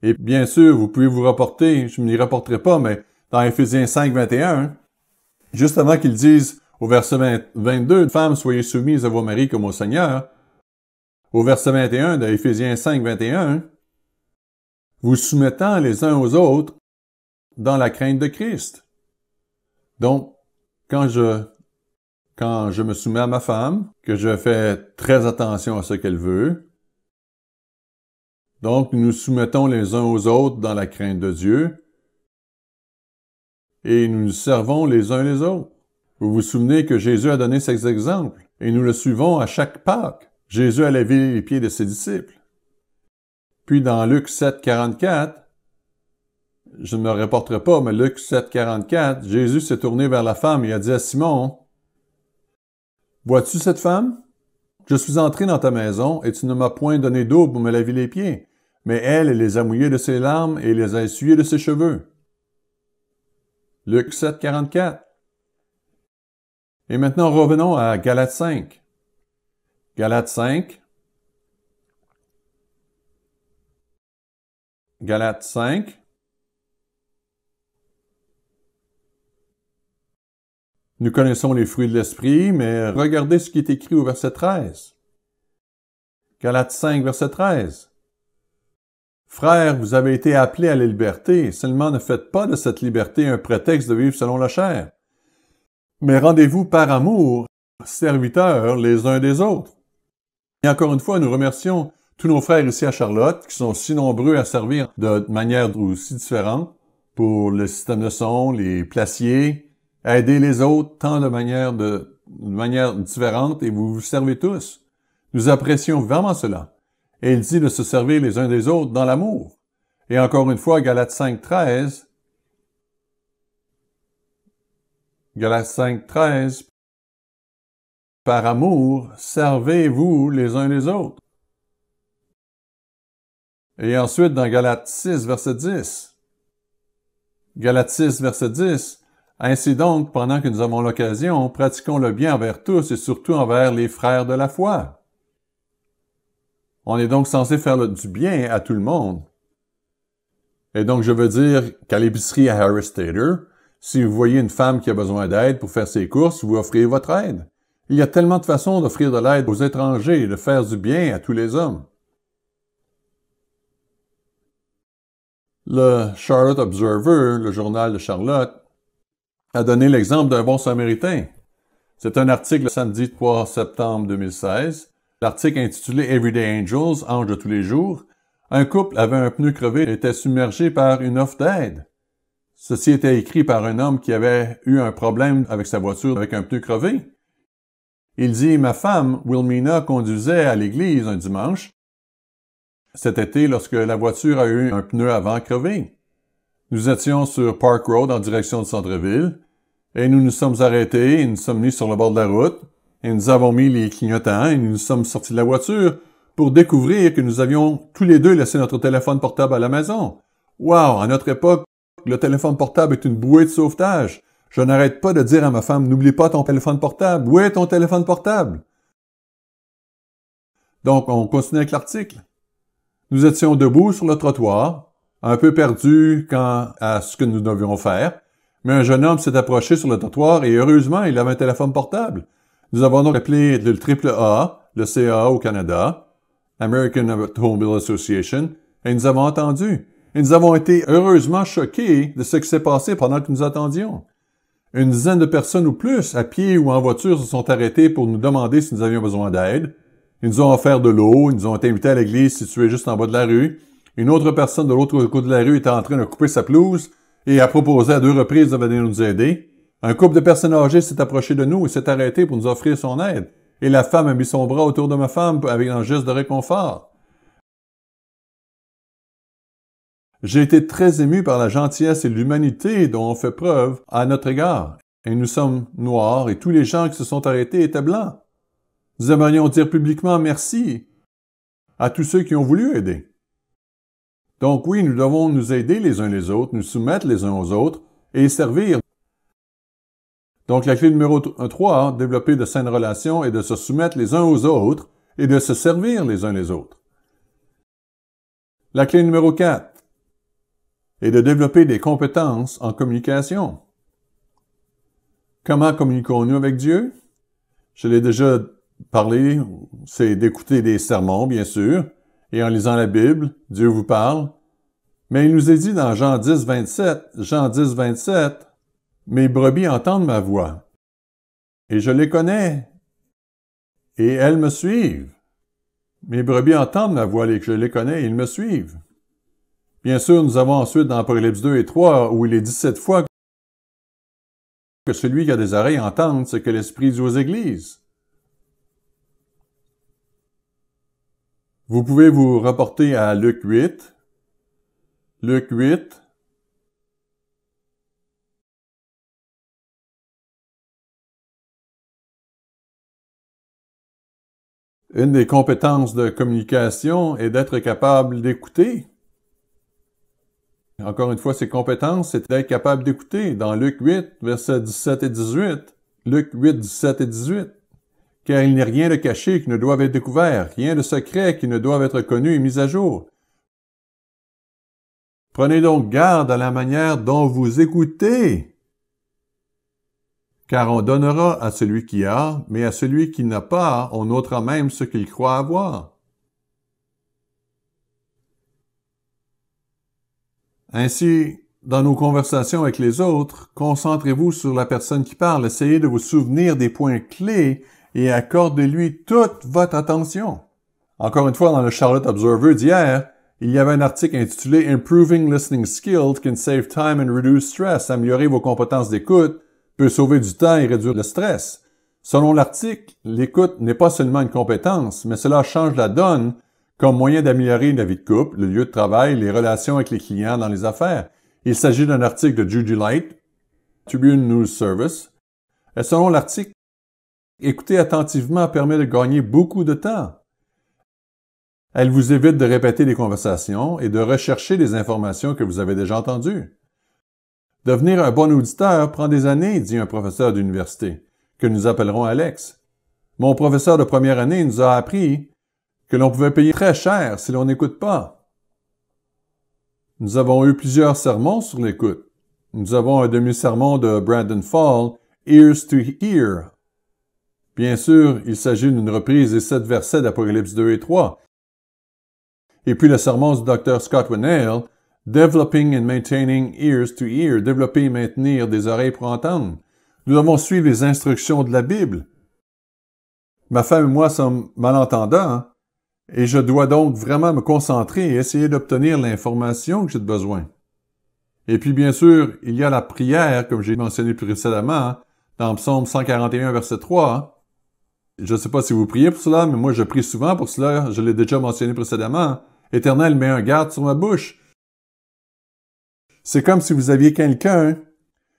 [SPEAKER 1] Et bien sûr, vous pouvez vous rapporter, je ne m'y rapporterai pas, mais dans Ephésiens 5, 21, juste avant qu'ils disent au verset 22, Femmes, soyez soumises à vos maris comme au Seigneur, au verset 21 de Éphésiens 5, 21, vous soumettant les uns aux autres dans la crainte de Christ. Donc, quand je, quand je me soumets à ma femme, que je fais très attention à ce qu'elle veut, donc nous nous soumettons les uns aux autres dans la crainte de Dieu et nous nous servons les uns les autres. Vous vous souvenez que Jésus a donné ces exemples et nous le suivons à chaque Pâques. Jésus a lavé les pieds de ses disciples. Puis dans Luc 7, 44, je ne me reporterai pas, mais Luc 7, 44, Jésus s'est tourné vers la femme et a dit à Simon, Vois-tu cette femme? Je suis entré dans ta maison et tu ne m'as point donné d'eau pour me laver les pieds, mais elle les a mouillés de ses larmes et les a essuyés de ses cheveux. Luc 7, 44. Et maintenant revenons à Galate 5. Galates 5. Galates 5. Nous connaissons les fruits de l'esprit, mais regardez ce qui est écrit au verset 13. Galates 5, verset 13. Frères, vous avez été appelés à la liberté, seulement ne faites pas de cette liberté un prétexte de vivre selon la chair. Mais rendez-vous par amour, serviteurs les uns des autres. Et encore une fois, nous remercions tous nos frères ici à Charlotte qui sont si nombreux à servir de manière aussi différente pour le système de son, les placiers, aider les autres tant de manière, de, manière différente et vous vous servez tous. Nous apprécions vraiment cela. Et il dit de se servir les uns des autres dans l'amour. Et encore une fois, Galate 5, 13, Galates 5, 13, par amour, servez-vous les uns les autres. Et ensuite, dans Galates 6, verset 10. Galates 6, verset 10. Ainsi donc, pendant que nous avons l'occasion, pratiquons le bien envers tous et surtout envers les frères de la foi. On est donc censé faire du bien à tout le monde. Et donc, je veux dire qu'à l'épicerie à Harris Tater, si vous voyez une femme qui a besoin d'aide pour faire ses courses, vous offrez votre aide. Il y a tellement de façons d'offrir de l'aide aux étrangers et de faire du bien à tous les hommes. Le Charlotte Observer, le journal de Charlotte, a donné l'exemple d'un bon samaritain. C'est un article le samedi 3 septembre 2016. L'article intitulé Everyday Angels, anges de tous les jours, un couple avait un pneu crevé et était submergé par une offre d'aide. Ceci était écrit par un homme qui avait eu un problème avec sa voiture avec un pneu crevé. Il dit Ma femme, Wilmina, conduisait à l'église un dimanche, cet été, lorsque la voiture a eu un pneu avant crevé. Nous étions sur Park Road en direction du centre-ville, et nous nous sommes arrêtés, et nous sommes mis sur le bord de la route, et nous avons mis les clignotants, et nous nous sommes sortis de la voiture pour découvrir que nous avions tous les deux laissé notre téléphone portable à la maison. Wow! À notre époque, le téléphone portable est une bouée de sauvetage. Je n'arrête pas de dire à ma femme, n'oublie pas ton téléphone portable. Où est ton téléphone portable? Donc, on continue avec l'article. Nous étions debout sur le trottoir, un peu perdus quant à ce que nous devions faire, mais un jeune homme s'est approché sur le trottoir et heureusement, il avait un téléphone portable. Nous avons donc appelé le triple A, le CAA au Canada, American Automobile Association, et nous avons entendu. Et nous avons été heureusement choqués de ce qui s'est passé pendant que nous attendions. Une dizaine de personnes ou plus, à pied ou en voiture, se sont arrêtées pour nous demander si nous avions besoin d'aide. Ils nous ont offert de l'eau, ils nous ont été invités à l'église située juste en bas de la rue. Une autre personne de l'autre côté de la rue était en train de couper sa pelouse et a proposé à deux reprises de venir nous aider. Un couple de personnes âgées s'est approché de nous et s'est arrêté pour nous offrir son aide. Et la femme a mis son bras autour de ma femme avec un geste de réconfort. J'ai été très ému par la gentillesse et l'humanité dont on fait preuve à notre égard. Et nous sommes noirs et tous les gens qui se sont arrêtés étaient blancs. Nous aimerions dire publiquement merci à tous ceux qui ont voulu aider. Donc oui, nous devons nous aider les uns les autres, nous soumettre les uns aux autres et servir. Donc la clé numéro 3, développer de saines relations et de se soumettre les uns aux autres et de se servir les uns les autres. La clé numéro 4, et de développer des compétences en communication. Comment communiquons-nous avec Dieu? Je l'ai déjà parlé, c'est d'écouter des sermons, bien sûr, et en lisant la Bible, Dieu vous parle. Mais il nous est dit dans Jean 10, 27, Jean 10, 27, Mes brebis entendent ma voix, et je les connais, et elles me suivent. Mes brebis entendent ma voix, et je les connais, et ils me suivent. Bien sûr, nous avons ensuite dans Apocalypse 2 et 3, où il est dit sept fois que celui qui a des oreilles entende ce que l'Esprit dit aux Églises. Vous pouvez vous rapporter à Luc 8. Luc 8. Une des compétences de communication est d'être capable d'écouter. Encore une fois, ses compétences, c'est d'être capable d'écouter. Dans Luc 8, verset 17 et 18, Luc 8, 17 et 18. Car il n'y a rien de caché qui ne doive être découvert, rien de secret qui ne doive être connu et mis à jour. Prenez donc garde à la manière dont vous écoutez, car on donnera à celui qui a, mais à celui qui n'a pas, on ôtera même ce qu'il croit avoir. Ainsi, dans nos conversations avec les autres, concentrez-vous sur la personne qui parle, essayez de vous souvenir des points clés et accordez-lui toute votre attention. Encore une fois, dans le Charlotte Observer d'hier, il y avait un article intitulé Improving Listening Skills can save time and reduce stress. Améliorer vos compétences d'écoute peut sauver du temps et réduire le stress. Selon l'article, l'écoute n'est pas seulement une compétence, mais cela change la donne comme moyen d'améliorer la vie de couple, le lieu de travail, les relations avec les clients dans les affaires. Il s'agit d'un article de Judy Light, Tribune News Service. Et selon l'article, écouter attentivement permet de gagner beaucoup de temps. Elle vous évite de répéter des conversations et de rechercher des informations que vous avez déjà entendues. Devenir un bon auditeur prend des années, dit un professeur d'université, que nous appellerons Alex. Mon professeur de première année nous a appris que l'on pouvait payer très cher si l'on n'écoute pas. Nous avons eu plusieurs sermons sur l'écoute. Nous avons un demi-sermon de Brandon Fall, Ears to Hear. Bien sûr, il s'agit d'une reprise des sept versets d'Apocalypse 2 et 3. Et puis le sermon du Dr. Scott Winnell, Developing and Maintaining Ears to Ear, développer et maintenir des oreilles pour entendre. Nous devons suivre les instructions de la Bible. Ma femme et moi sommes malentendants, hein? et je dois donc vraiment me concentrer et essayer d'obtenir l'information que j'ai besoin. Et puis bien sûr, il y a la prière, comme j'ai mentionné précédemment, hein, dans Psaume 141, verset 3. Hein. Je ne sais pas si vous priez pour cela, mais moi je prie souvent pour cela, je l'ai déjà mentionné précédemment. Hein. Éternel, met un garde sur ma bouche. C'est comme si vous aviez quelqu'un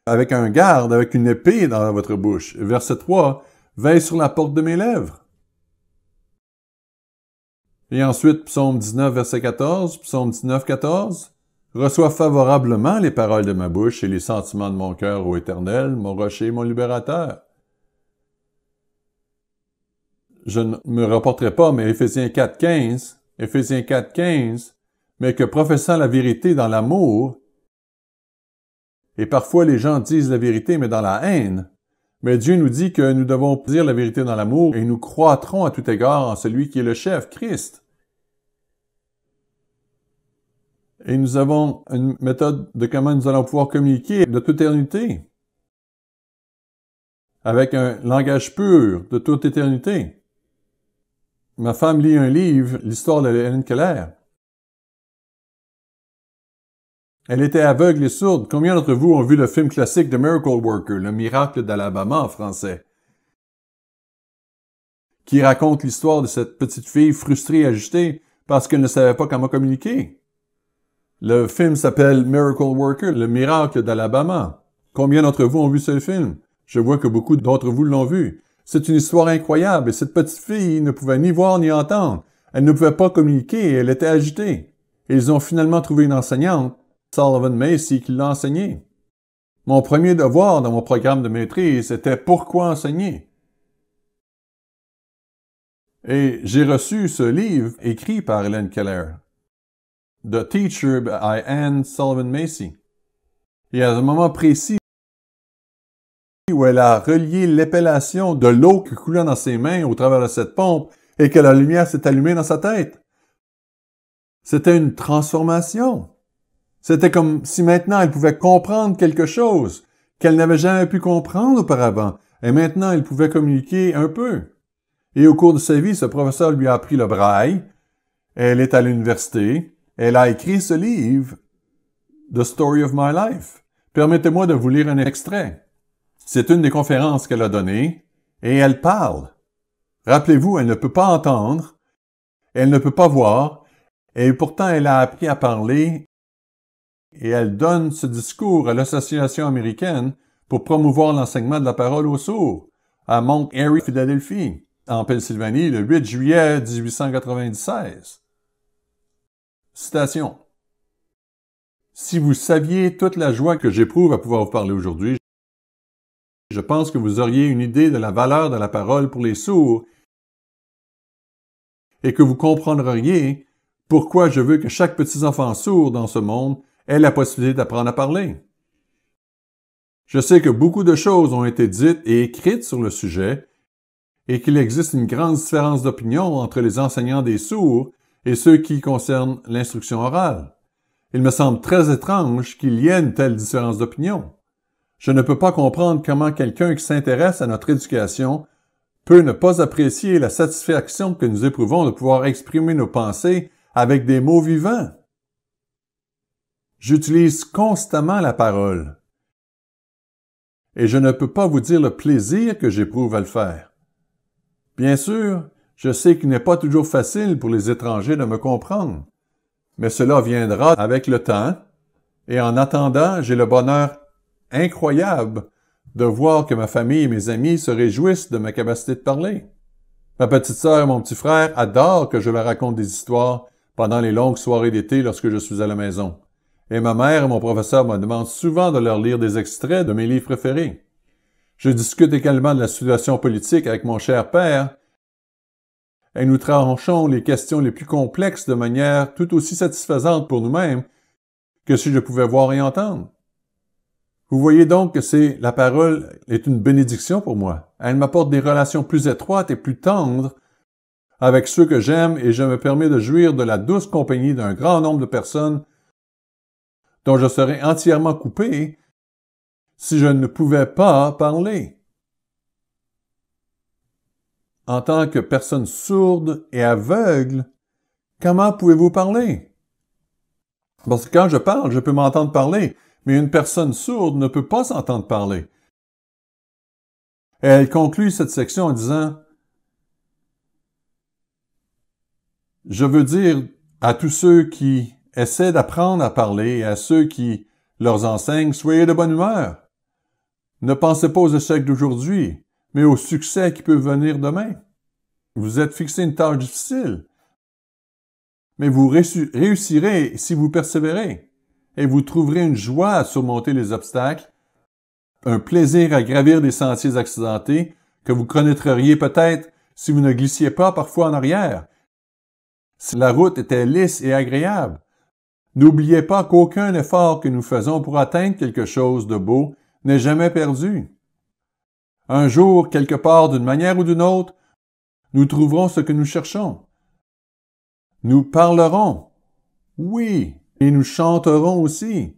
[SPEAKER 1] avec un garde, avec une épée dans votre bouche. Verset 3, veille sur la porte de mes lèvres. Et ensuite, psaume 19, verset 14, psaume 19, 14. Reçois favorablement les paroles de ma bouche et les sentiments de mon cœur, au Éternel, mon rocher, mon libérateur. Je ne me rapporterai pas, mais Éphésiens 4, 15, Éphésiens 4, 15, mais que professant la vérité dans l'amour, et parfois les gens disent la vérité, mais dans la haine, mais Dieu nous dit que nous devons dire la vérité dans l'amour et nous croîtrons à tout égard en celui qui est le chef, Christ. et nous avons une méthode de comment nous allons pouvoir communiquer de toute éternité, avec un langage pur de toute éternité. Ma femme lit un livre, l'histoire de Hélène Keller. Elle était aveugle et sourde. Combien d'entre vous ont vu le film classique de Miracle Worker, Le miracle d'Alabama en français, qui raconte l'histoire de cette petite fille frustrée et agitée parce qu'elle ne savait pas comment communiquer? Le film s'appelle Miracle Worker, le miracle d'Alabama. Combien d'entre vous ont vu ce film? Je vois que beaucoup d'entre vous l'ont vu. C'est une histoire incroyable et cette petite fille ne pouvait ni voir ni entendre. Elle ne pouvait pas communiquer et elle était agitée. ils ont finalement trouvé une enseignante, Sullivan Macy, qui l'a enseignée. Mon premier devoir dans mon programme de maîtrise était pourquoi enseigner. Et j'ai reçu ce livre écrit par Helen Keller. The Teacher by Anne Sullivan Macy. Et à un moment précis où elle a relié l'épellation de l'eau qui coulait dans ses mains au travers de cette pompe et que la lumière s'est allumée dans sa tête. C'était une transformation. C'était comme si maintenant elle pouvait comprendre quelque chose qu'elle n'avait jamais pu comprendre auparavant, et maintenant elle pouvait communiquer un peu. Et au cours de sa vie, ce professeur lui a appris le braille, elle est à l'université, elle a écrit ce livre, The Story of My Life. Permettez-moi de vous lire un extrait. C'est une des conférences qu'elle a données, et elle parle. Rappelez-vous, elle ne peut pas entendre, elle ne peut pas voir, et pourtant elle a appris à parler, et elle donne ce discours à l'Association américaine pour promouvoir l'enseignement de la parole aux sourds, à Mount Airy, Philadelphie, en Pennsylvanie, le 8 juillet 1896. Citation. Si vous saviez toute la joie que j'éprouve à pouvoir vous parler aujourd'hui, je pense que vous auriez une idée de la valeur de la parole pour les sourds et que vous comprendriez pourquoi je veux que chaque petit enfant sourd dans ce monde ait la possibilité d'apprendre à parler. Je sais que beaucoup de choses ont été dites et écrites sur le sujet et qu'il existe une grande différence d'opinion entre les enseignants des sourds et ceux qui concernent l'instruction orale. Il me semble très étrange qu'il y ait une telle différence d'opinion. Je ne peux pas comprendre comment quelqu'un qui s'intéresse à notre éducation peut ne pas apprécier la satisfaction que nous éprouvons de pouvoir exprimer nos pensées avec des mots vivants. J'utilise constamment la parole. Et je ne peux pas vous dire le plaisir que j'éprouve à le faire. Bien sûr, je sais qu'il n'est pas toujours facile pour les étrangers de me comprendre, mais cela viendra avec le temps, et en attendant, j'ai le bonheur incroyable de voir que ma famille et mes amis se réjouissent de ma capacité de parler. Ma petite sœur et mon petit frère adorent que je leur raconte des histoires pendant les longues soirées d'été lorsque je suis à la maison. Et ma mère et mon professeur me demandent souvent de leur lire des extraits de mes livres préférés. Je discute également de la situation politique avec mon cher père, et nous tranchons les questions les plus complexes de manière tout aussi satisfaisante pour nous-mêmes que si je pouvais voir et entendre. Vous voyez donc que c'est la parole est une bénédiction pour moi. Elle m'apporte des relations plus étroites et plus tendres avec ceux que j'aime et je me permets de jouir de la douce compagnie d'un grand nombre de personnes dont je serais entièrement coupé si je ne pouvais pas parler en tant que personne sourde et aveugle, comment pouvez-vous parler? Parce que quand je parle, je peux m'entendre parler, mais une personne sourde ne peut pas s'entendre parler. elle conclut cette section en disant, je veux dire à tous ceux qui essaient d'apprendre à parler et à ceux qui leur enseignent, soyez de bonne humeur. Ne pensez pas aux échecs d'aujourd'hui, mais au succès qui peut venir demain. Vous êtes fixé une tâche difficile, mais vous réussirez si vous persévérez, et vous trouverez une joie à surmonter les obstacles, un plaisir à gravir des sentiers accidentés que vous connaîtriez peut-être si vous ne glissiez pas parfois en arrière, si la route était lisse et agréable. N'oubliez pas qu'aucun effort que nous faisons pour atteindre quelque chose de beau n'est jamais perdu. Un jour, quelque part, d'une manière ou d'une autre, nous trouverons ce que nous cherchons. Nous parlerons, oui, et nous chanterons aussi,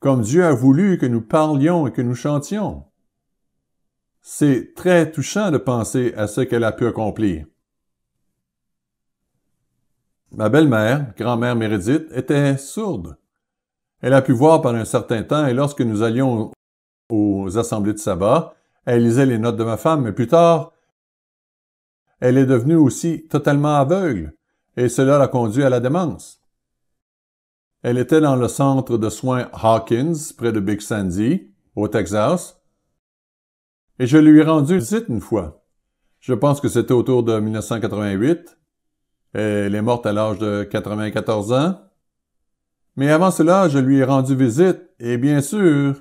[SPEAKER 1] comme Dieu a voulu que nous parlions et que nous chantions. C'est très touchant de penser à ce qu'elle a pu accomplir. Ma belle-mère, grand-mère Mérédite, était sourde. Elle a pu voir pendant un certain temps et lorsque nous allions aux assemblées de sabbat, elle lisait les notes de ma femme, mais plus tard, elle est devenue aussi totalement aveugle, et cela l'a conduit à la démence. Elle était dans le centre de soins Hawkins, près de Big Sandy, au Texas, et je lui ai rendu visite une fois. Je pense que c'était autour de 1988. Elle est morte à l'âge de 94 ans. Mais avant cela, je lui ai rendu visite, et bien sûr,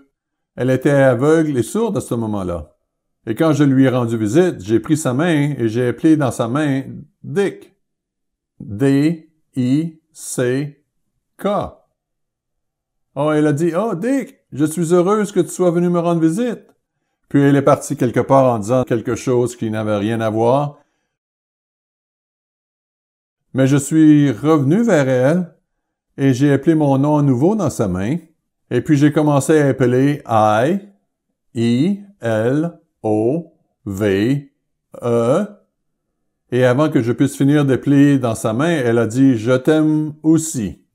[SPEAKER 1] elle était aveugle et sourde à ce moment-là. Et quand je lui ai rendu visite, j'ai pris sa main et j'ai appelé dans sa main Dick. D-I-C-K. Oh, elle a dit, oh, Dick, je suis heureuse que tu sois venu me rendre visite. Puis elle est partie quelque part en disant quelque chose qui n'avait rien à voir. Mais je suis revenu vers elle et j'ai appelé mon nom à nouveau dans sa main et puis j'ai commencé à appeler I, I, e, L, O, V, E. Et avant que je puisse finir d'appeler dans sa main, elle a dit Je t'aime aussi.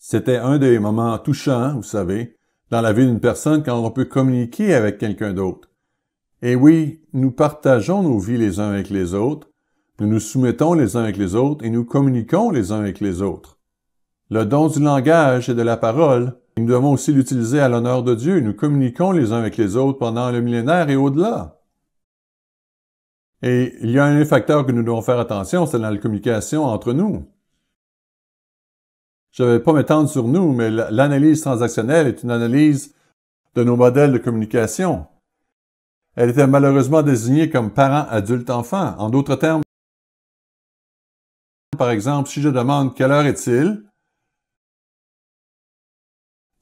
[SPEAKER 1] C'était un des moments touchants, vous savez, dans la vie d'une personne quand on peut communiquer avec quelqu'un d'autre. Et oui, nous partageons nos vies les uns avec les autres, nous nous soumettons les uns avec les autres et nous communiquons les uns avec les autres le don du langage et de la parole. Nous devons aussi l'utiliser à l'honneur de Dieu. Nous communiquons les uns avec les autres pendant le millénaire et au-delà. Et il y a un facteur que nous devons faire attention, c'est dans la communication entre nous. Je ne vais pas m'étendre sur nous, mais l'analyse transactionnelle est une analyse de nos modèles de communication. Elle était malheureusement désignée comme parent adulte-enfant. En d'autres termes, par exemple, si je demande quelle heure est-il,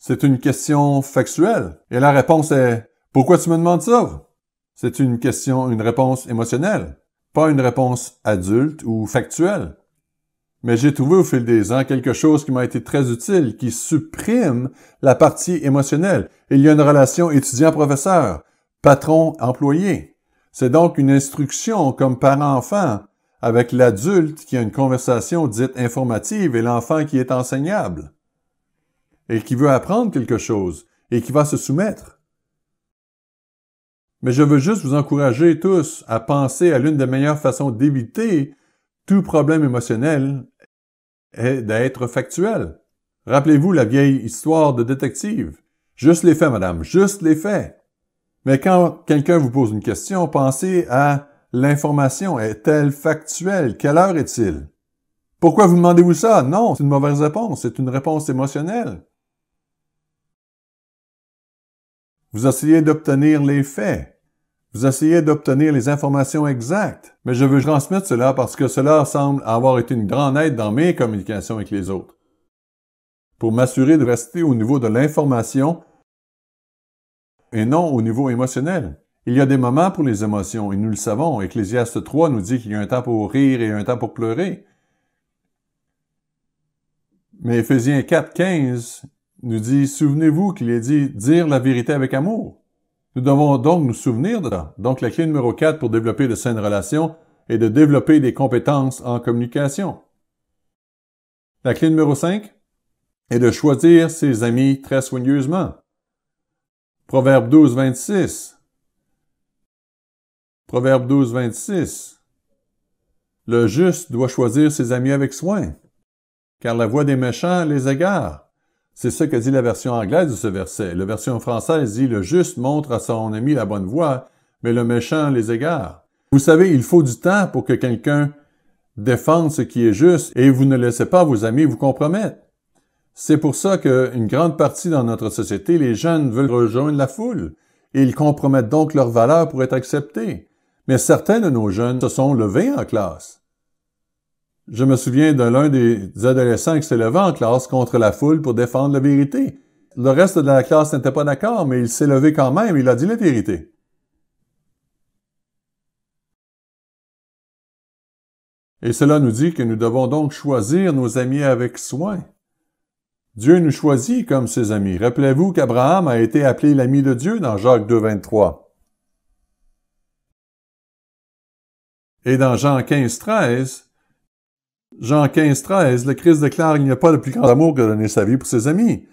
[SPEAKER 1] c'est une question factuelle. Et la réponse est Pourquoi tu me demandes ça? C'est une question, une réponse émotionnelle, pas une réponse adulte ou factuelle. Mais j'ai trouvé au fil des ans quelque chose qui m'a été très utile, qui supprime la partie émotionnelle. Il y a une relation étudiant-professeur, patron-employé. C'est donc une instruction comme parent-enfant, avec l'adulte qui a une conversation dite informative et l'enfant qui est enseignable et qui veut apprendre quelque chose et qui va se soumettre. Mais je veux juste vous encourager tous à penser à l'une des meilleures façons d'éviter tout problème émotionnel est d'être factuel. Rappelez-vous la vieille histoire de détective. Juste les faits, madame, juste les faits. Mais quand quelqu'un vous pose une question, pensez à l'information. Est-elle factuelle? Quelle heure est-il? Pourquoi vous demandez-vous ça? Non, c'est une mauvaise réponse. C'est une réponse émotionnelle. Vous essayez d'obtenir les faits. Vous essayez d'obtenir les informations exactes, mais je veux transmettre cela parce que cela semble avoir été une grande aide dans mes communications avec les autres. Pour m'assurer de rester au niveau de l'information et non au niveau émotionnel. Il y a des moments pour les émotions, et nous le savons. Ecclésiaste 3 nous dit qu'il y a un temps pour rire et un temps pour pleurer. Mais Ephésiens 4, 15 nous dit, souvenez-vous qu'il est dit dire la vérité avec amour. Nous devons donc nous souvenir de ça. Donc la clé numéro 4 pour développer de saines relations est de développer des compétences en communication. La clé numéro 5 est de choisir ses amis très soigneusement. Proverbe 12, 26. Proverbe 12, 26. Le juste doit choisir ses amis avec soin, car la voix des méchants les égare. C'est ce que dit la version anglaise de ce verset. La version française dit Le juste montre à son ami la bonne voie, mais le méchant les égare. Vous savez, il faut du temps pour que quelqu'un défende ce qui est juste et vous ne laissez pas vos amis vous compromettre. C'est pour ça qu'une grande partie dans notre société, les jeunes veulent rejoindre la foule et ils compromettent donc leurs valeurs pour être acceptés. Mais certains de nos jeunes se sont levés en classe. Je me souviens de l'un des adolescents qui s'est levé en classe contre la foule pour défendre la vérité. Le reste de la classe n'était pas d'accord, mais il s'est levé quand même, il a dit la vérité. Et cela nous dit que nous devons donc choisir nos amis avec soin. Dieu nous choisit comme ses amis. Rappelez-vous qu'Abraham a été appelé l'ami de Dieu dans Jacques 2, 23. Et dans Jean 15, 13, Jean 15, 13, le Christ déclare qu'il n'y a pas de plus grand amour que de donner sa vie pour ses amis.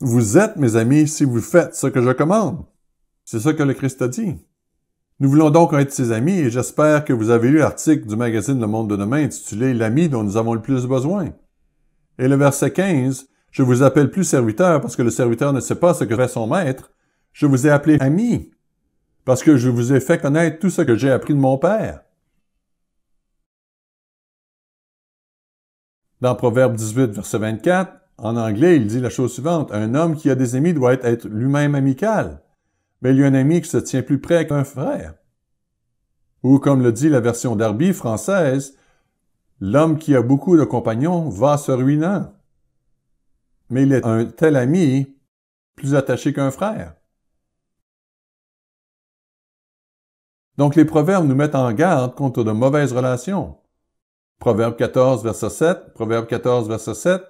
[SPEAKER 1] Vous êtes mes amis si vous faites ce que je commande. C'est ce que le Christ a dit. Nous voulons donc être ses amis et j'espère que vous avez lu l'article du magazine Le Monde de demain intitulé L'ami dont nous avons le plus besoin. Et le verset 15, Je vous appelle plus serviteur parce que le serviteur ne sait pas ce que fait son maître. Je vous ai appelé ami parce que je vous ai fait connaître tout ce que j'ai appris de mon Père. Dans Proverbe 18, verset 24, en anglais, il dit la chose suivante. Un homme qui a des amis doit être lui-même amical. Mais il y a un ami qui se tient plus près qu'un frère. Ou comme le dit la version Darby française, l'homme qui a beaucoup de compagnons va se ruinant. Mais il est un tel ami plus attaché qu'un frère. Donc les proverbes nous mettent en garde contre de mauvaises relations. Proverbe 14, verset 7. Proverbe 14, verset 7.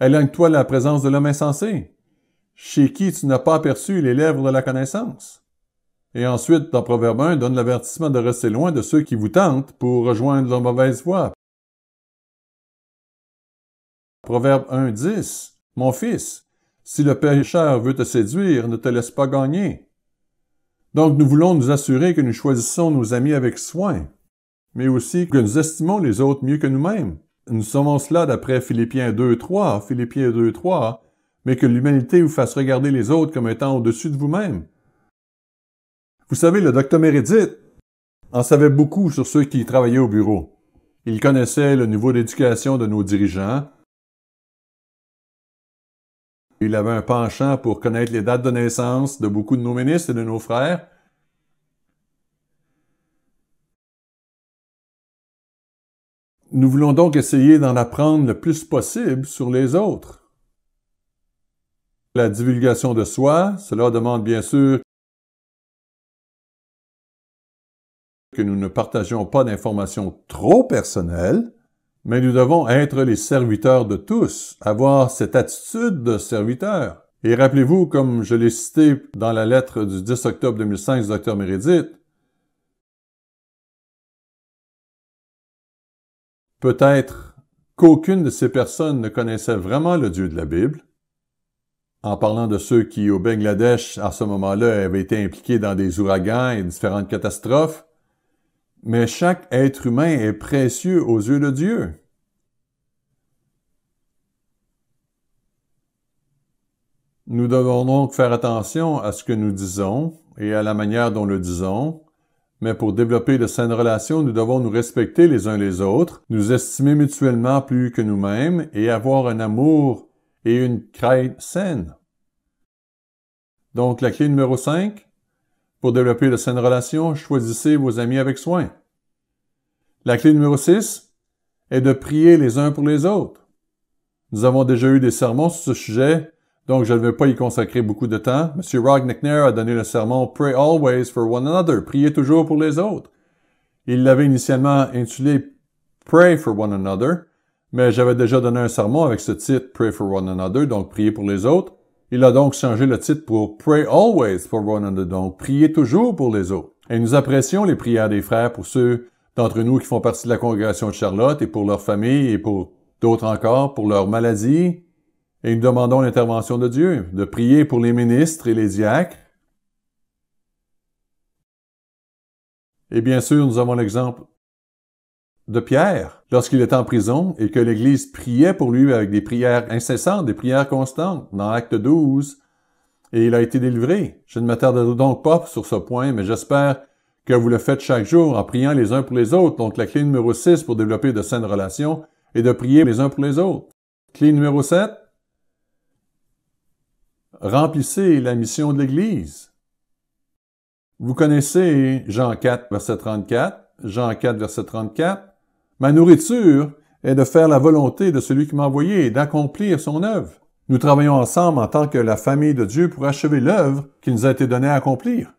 [SPEAKER 1] Éloigne-toi la présence de l'homme insensé, chez qui tu n'as pas aperçu les lèvres de la connaissance. Et ensuite, dans Proverbe 1, donne l'avertissement de rester loin de ceux qui vous tentent pour rejoindre leur mauvaise voie. Proverbe 1, 10. Mon fils, si le pécheur veut te séduire, ne te laisse pas gagner. Donc nous voulons nous assurer que nous choisissons nos amis avec soin, mais aussi que nous estimons les autres mieux que nous-mêmes. Nous savons cela d'après Philippiens 2.3, Philippiens 2.3, mais que l'humanité vous fasse regarder les autres comme étant au-dessus de vous-même. Vous savez, le docteur Meredith en savait beaucoup sur ceux qui travaillaient au bureau. Il connaissait le niveau d'éducation de nos dirigeants. Il avait un penchant pour connaître les dates de naissance de beaucoup de nos ministres et de nos frères, Nous voulons donc essayer d'en apprendre le plus possible sur les autres. La divulgation de soi, cela demande bien sûr que nous ne partagions pas d'informations trop personnelles, mais nous devons être les serviteurs de tous, avoir cette attitude de serviteur. Et rappelez-vous, comme je l'ai cité dans la lettre du 10 octobre 2005 du Dr Meredith, Peut-être qu'aucune de ces personnes ne connaissait vraiment le Dieu de la Bible. En parlant de ceux qui, au Bangladesh, à ce moment-là, avaient été impliqués dans des ouragans et différentes catastrophes, mais chaque être humain est précieux aux yeux de Dieu. Nous devons donc faire attention à ce que nous disons et à la manière dont le disons, mais pour développer de saines relations, nous devons nous respecter les uns les autres, nous estimer mutuellement plus que nous-mêmes et avoir un amour et une crainte saine. Donc, la clé numéro 5, pour développer de saines relations, choisissez vos amis avec soin. La clé numéro 6 est de prier les uns pour les autres. Nous avons déjà eu des sermons sur ce sujet donc je ne vais pas y consacrer beaucoup de temps. M. Rog a donné le sermon Pray always for one another, priez toujours pour les autres. Il l'avait initialement intitulé Pray for one another, mais j'avais déjà donné un sermon avec ce titre Pray for one another, donc priez pour les autres. Il a donc changé le titre pour Pray always for one another, donc priez toujours pour les autres. Et nous apprécions les prières des frères pour ceux d'entre nous qui font partie de la congrégation de Charlotte et pour leur famille et pour d'autres encore, pour leur maladie, et nous demandons l'intervention de Dieu, de prier pour les ministres et les diacres. Et bien sûr, nous avons l'exemple de Pierre, lorsqu'il est en prison et que l'Église priait pour lui avec des prières incessantes, des prières constantes, dans Acte 12, et il a été délivré. Je ne m'attarde donc pas sur ce point, mais j'espère que vous le faites chaque jour en priant les uns pour les autres. Donc la clé numéro 6 pour développer de saines relations est de prier les uns pour les autres. Clé numéro 7, remplissez la mission de l'Église. Vous connaissez Jean 4, verset 34, Jean 4, verset 34, Ma nourriture est de faire la volonté de celui qui m'a envoyé d'accomplir son œuvre. Nous travaillons ensemble en tant que la famille de Dieu pour achever l'œuvre qui nous a été donnée à accomplir.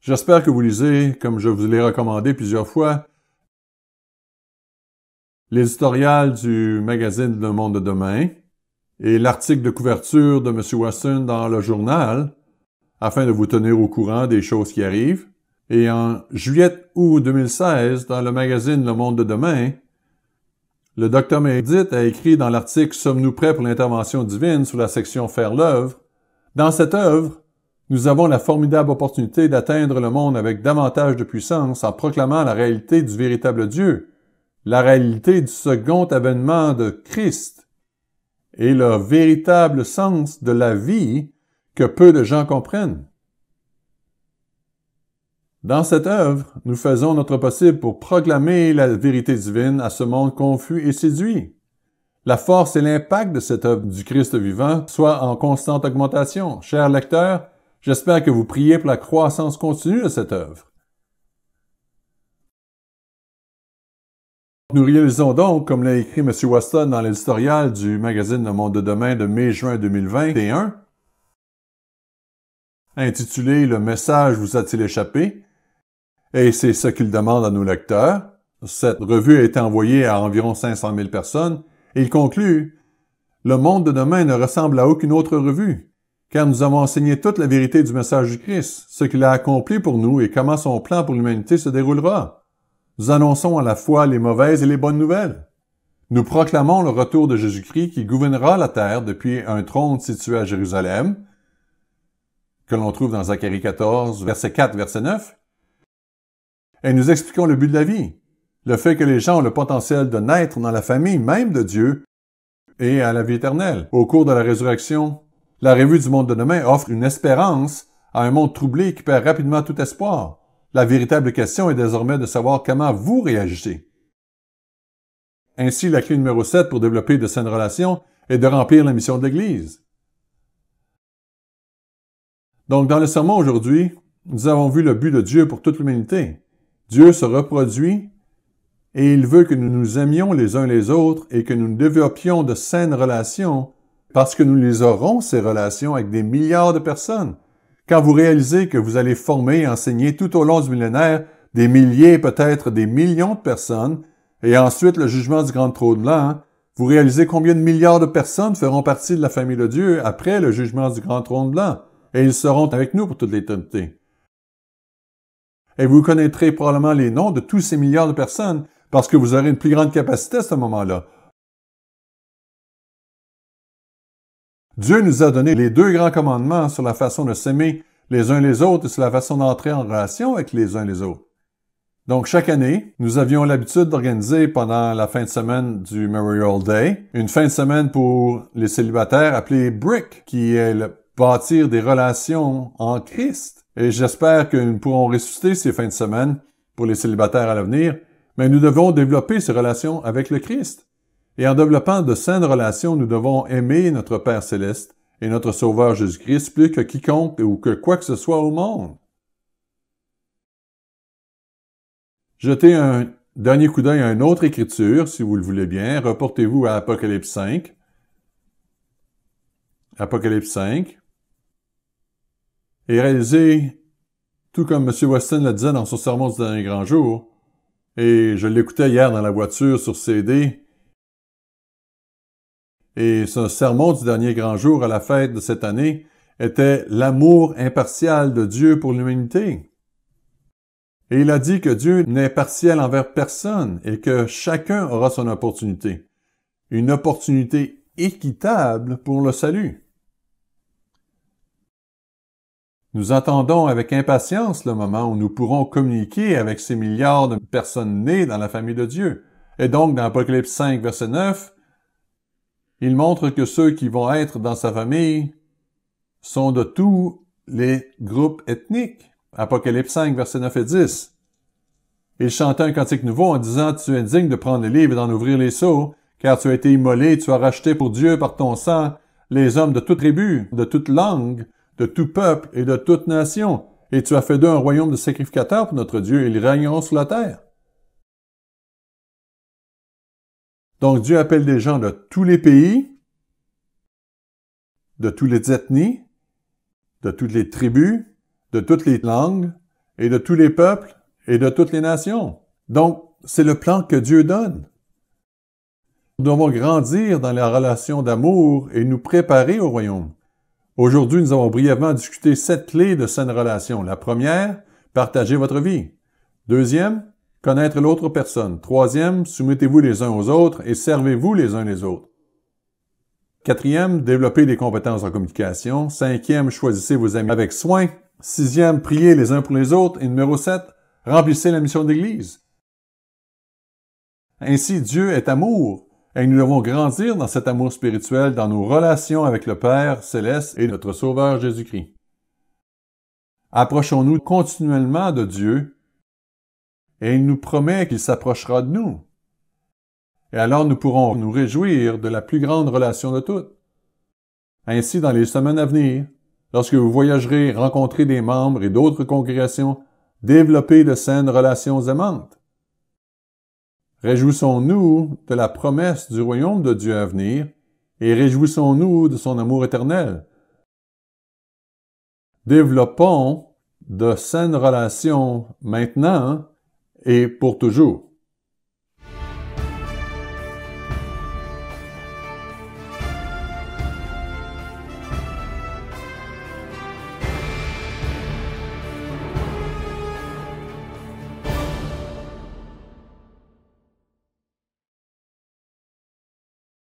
[SPEAKER 1] J'espère que vous lisez, comme je vous l'ai recommandé plusieurs fois, l'éditorial du magazine Le Monde de demain, et l'article de couverture de M. Watson dans le journal afin de vous tenir au courant des choses qui arrivent. Et en juillet-août 2016, dans le magazine Le Monde de demain, le Dr. Meredith a écrit dans l'article Sommes-nous prêts pour l'intervention divine sous la section Faire l'œuvre Dans cette œuvre, nous avons la formidable opportunité d'atteindre le monde avec davantage de puissance en proclamant la réalité du véritable Dieu, la réalité du second avènement de Christ et le véritable sens de la vie que peu de gens comprennent. Dans cette œuvre, nous faisons notre possible pour proclamer la vérité divine à ce monde confus et séduit. La force et l'impact de cette œuvre du Christ vivant soient en constante augmentation. Chers lecteurs, j'espère que vous priez pour la croissance continue de cette œuvre. Nous réalisons donc, comme l'a écrit M. Waston dans l'éditorial du magazine Le Monde de demain de mai-juin 2021, intitulé Le message vous a-t-il échappé? Et c'est ce qu'il demande à nos lecteurs. Cette revue a été envoyée à environ 500 000 personnes et il conclut Le Monde de demain ne ressemble à aucune autre revue, car nous avons enseigné toute la vérité du message du Christ, ce qu'il a accompli pour nous et comment son plan pour l'humanité se déroulera. Nous annonçons à la fois les mauvaises et les bonnes nouvelles. Nous proclamons le retour de Jésus-Christ qui gouvernera la terre depuis un trône situé à Jérusalem, que l'on trouve dans Zacharie 14, verset 4, verset 9. Et nous expliquons le but de la vie, le fait que les gens ont le potentiel de naître dans la famille même de Dieu et à la vie éternelle. Au cours de la résurrection, la revue du monde de demain offre une espérance à un monde troublé qui perd rapidement tout espoir. La véritable question est désormais de savoir comment vous réagissez. Ainsi, la clé numéro 7 pour développer de saines relations est de remplir la mission de l'Église. Donc, dans le sermon aujourd'hui, nous avons vu le but de Dieu pour toute l'humanité. Dieu se reproduit et il veut que nous nous aimions les uns les autres et que nous développions de saines relations parce que nous les aurons, ces relations, avec des milliards de personnes quand vous réalisez que vous allez former et enseigner tout au long du millénaire des milliers, peut-être des millions de personnes, et ensuite le jugement du grand trône blanc, hein, vous réalisez combien de milliards de personnes feront partie de la famille de Dieu après le jugement du grand trône blanc, et ils seront avec nous pour toute l'éternité. Et vous connaîtrez probablement les noms de tous ces milliards de personnes parce que vous aurez une plus grande capacité à ce moment-là. Dieu nous a donné les deux grands commandements sur la façon de s'aimer les uns les autres et sur la façon d'entrer en relation avec les uns les autres. Donc chaque année, nous avions l'habitude d'organiser pendant la fin de semaine du Memorial Day une fin de semaine pour les célibataires appelée Brick, qui est le bâtir des relations en Christ. Et j'espère que nous pourrons ressusciter ces fins de semaine pour les célibataires à l'avenir, mais nous devons développer ces relations avec le Christ. Et en développant de saines relations, nous devons aimer notre Père céleste et notre Sauveur Jésus-Christ plus que quiconque ou que quoi que ce soit au monde. Jetez un dernier coup d'œil à une autre écriture, si vous le voulez bien. Reportez-vous à Apocalypse 5. Apocalypse 5. Et réalisez, tout comme M. Weston le disait dans son sermon du dernier grand jour, et je l'écoutais hier dans la voiture sur CD, et ce sermon du dernier grand jour à la fête de cette année était l'amour impartial de Dieu pour l'humanité. Et il a dit que Dieu n'est partiel envers personne et que chacun aura son opportunité, une opportunité équitable pour le salut. Nous attendons avec impatience le moment où nous pourrons communiquer avec ces milliards de personnes nées dans la famille de Dieu. Et donc, dans Apocalypse 5, verset 9, il montre que ceux qui vont être dans sa famille sont de tous les groupes ethniques. Apocalypse 5, verset 9 et 10. Il chantait un cantique nouveau en disant, Tu es digne de prendre les livres et d'en ouvrir les seaux, car tu as été immolé, tu as racheté pour Dieu par ton sang les hommes de toute tribu, de toute langue, de tout peuple et de toute nation, et tu as fait d'eux un royaume de sacrificateurs pour notre Dieu, et ils régneront sur la terre. Donc Dieu appelle des gens de tous les pays, de toutes les ethnies, de toutes les tribus, de toutes les langues, et de tous les peuples, et de toutes les nations. Donc, c'est le plan que Dieu donne. Nous devons grandir dans la relation d'amour et nous préparer au royaume. Aujourd'hui, nous avons brièvement discuté sept clés de saine relation. La première, partagez votre vie. Deuxième, connaître l'autre personne. Troisième, soumettez-vous les uns aux autres et servez-vous les uns les autres. Quatrième, développez des compétences en communication. Cinquième, choisissez vos amis avec soin. Sixième, priez les uns pour les autres. Et numéro sept, remplissez la mission d'Église. Ainsi, Dieu est amour, et nous devons grandir dans cet amour spirituel dans nos relations avec le Père céleste et notre Sauveur Jésus-Christ. Approchons-nous continuellement de Dieu et il nous promet qu'il s'approchera de nous. Et alors nous pourrons nous réjouir de la plus grande relation de toutes. Ainsi, dans les semaines à venir, lorsque vous voyagerez, rencontrer des membres et d'autres congrégations, développez de saines relations aimantes. Réjouissons-nous de la promesse du royaume de Dieu à venir et réjouissons-nous de son amour éternel. Développons de saines relations maintenant et pour toujours.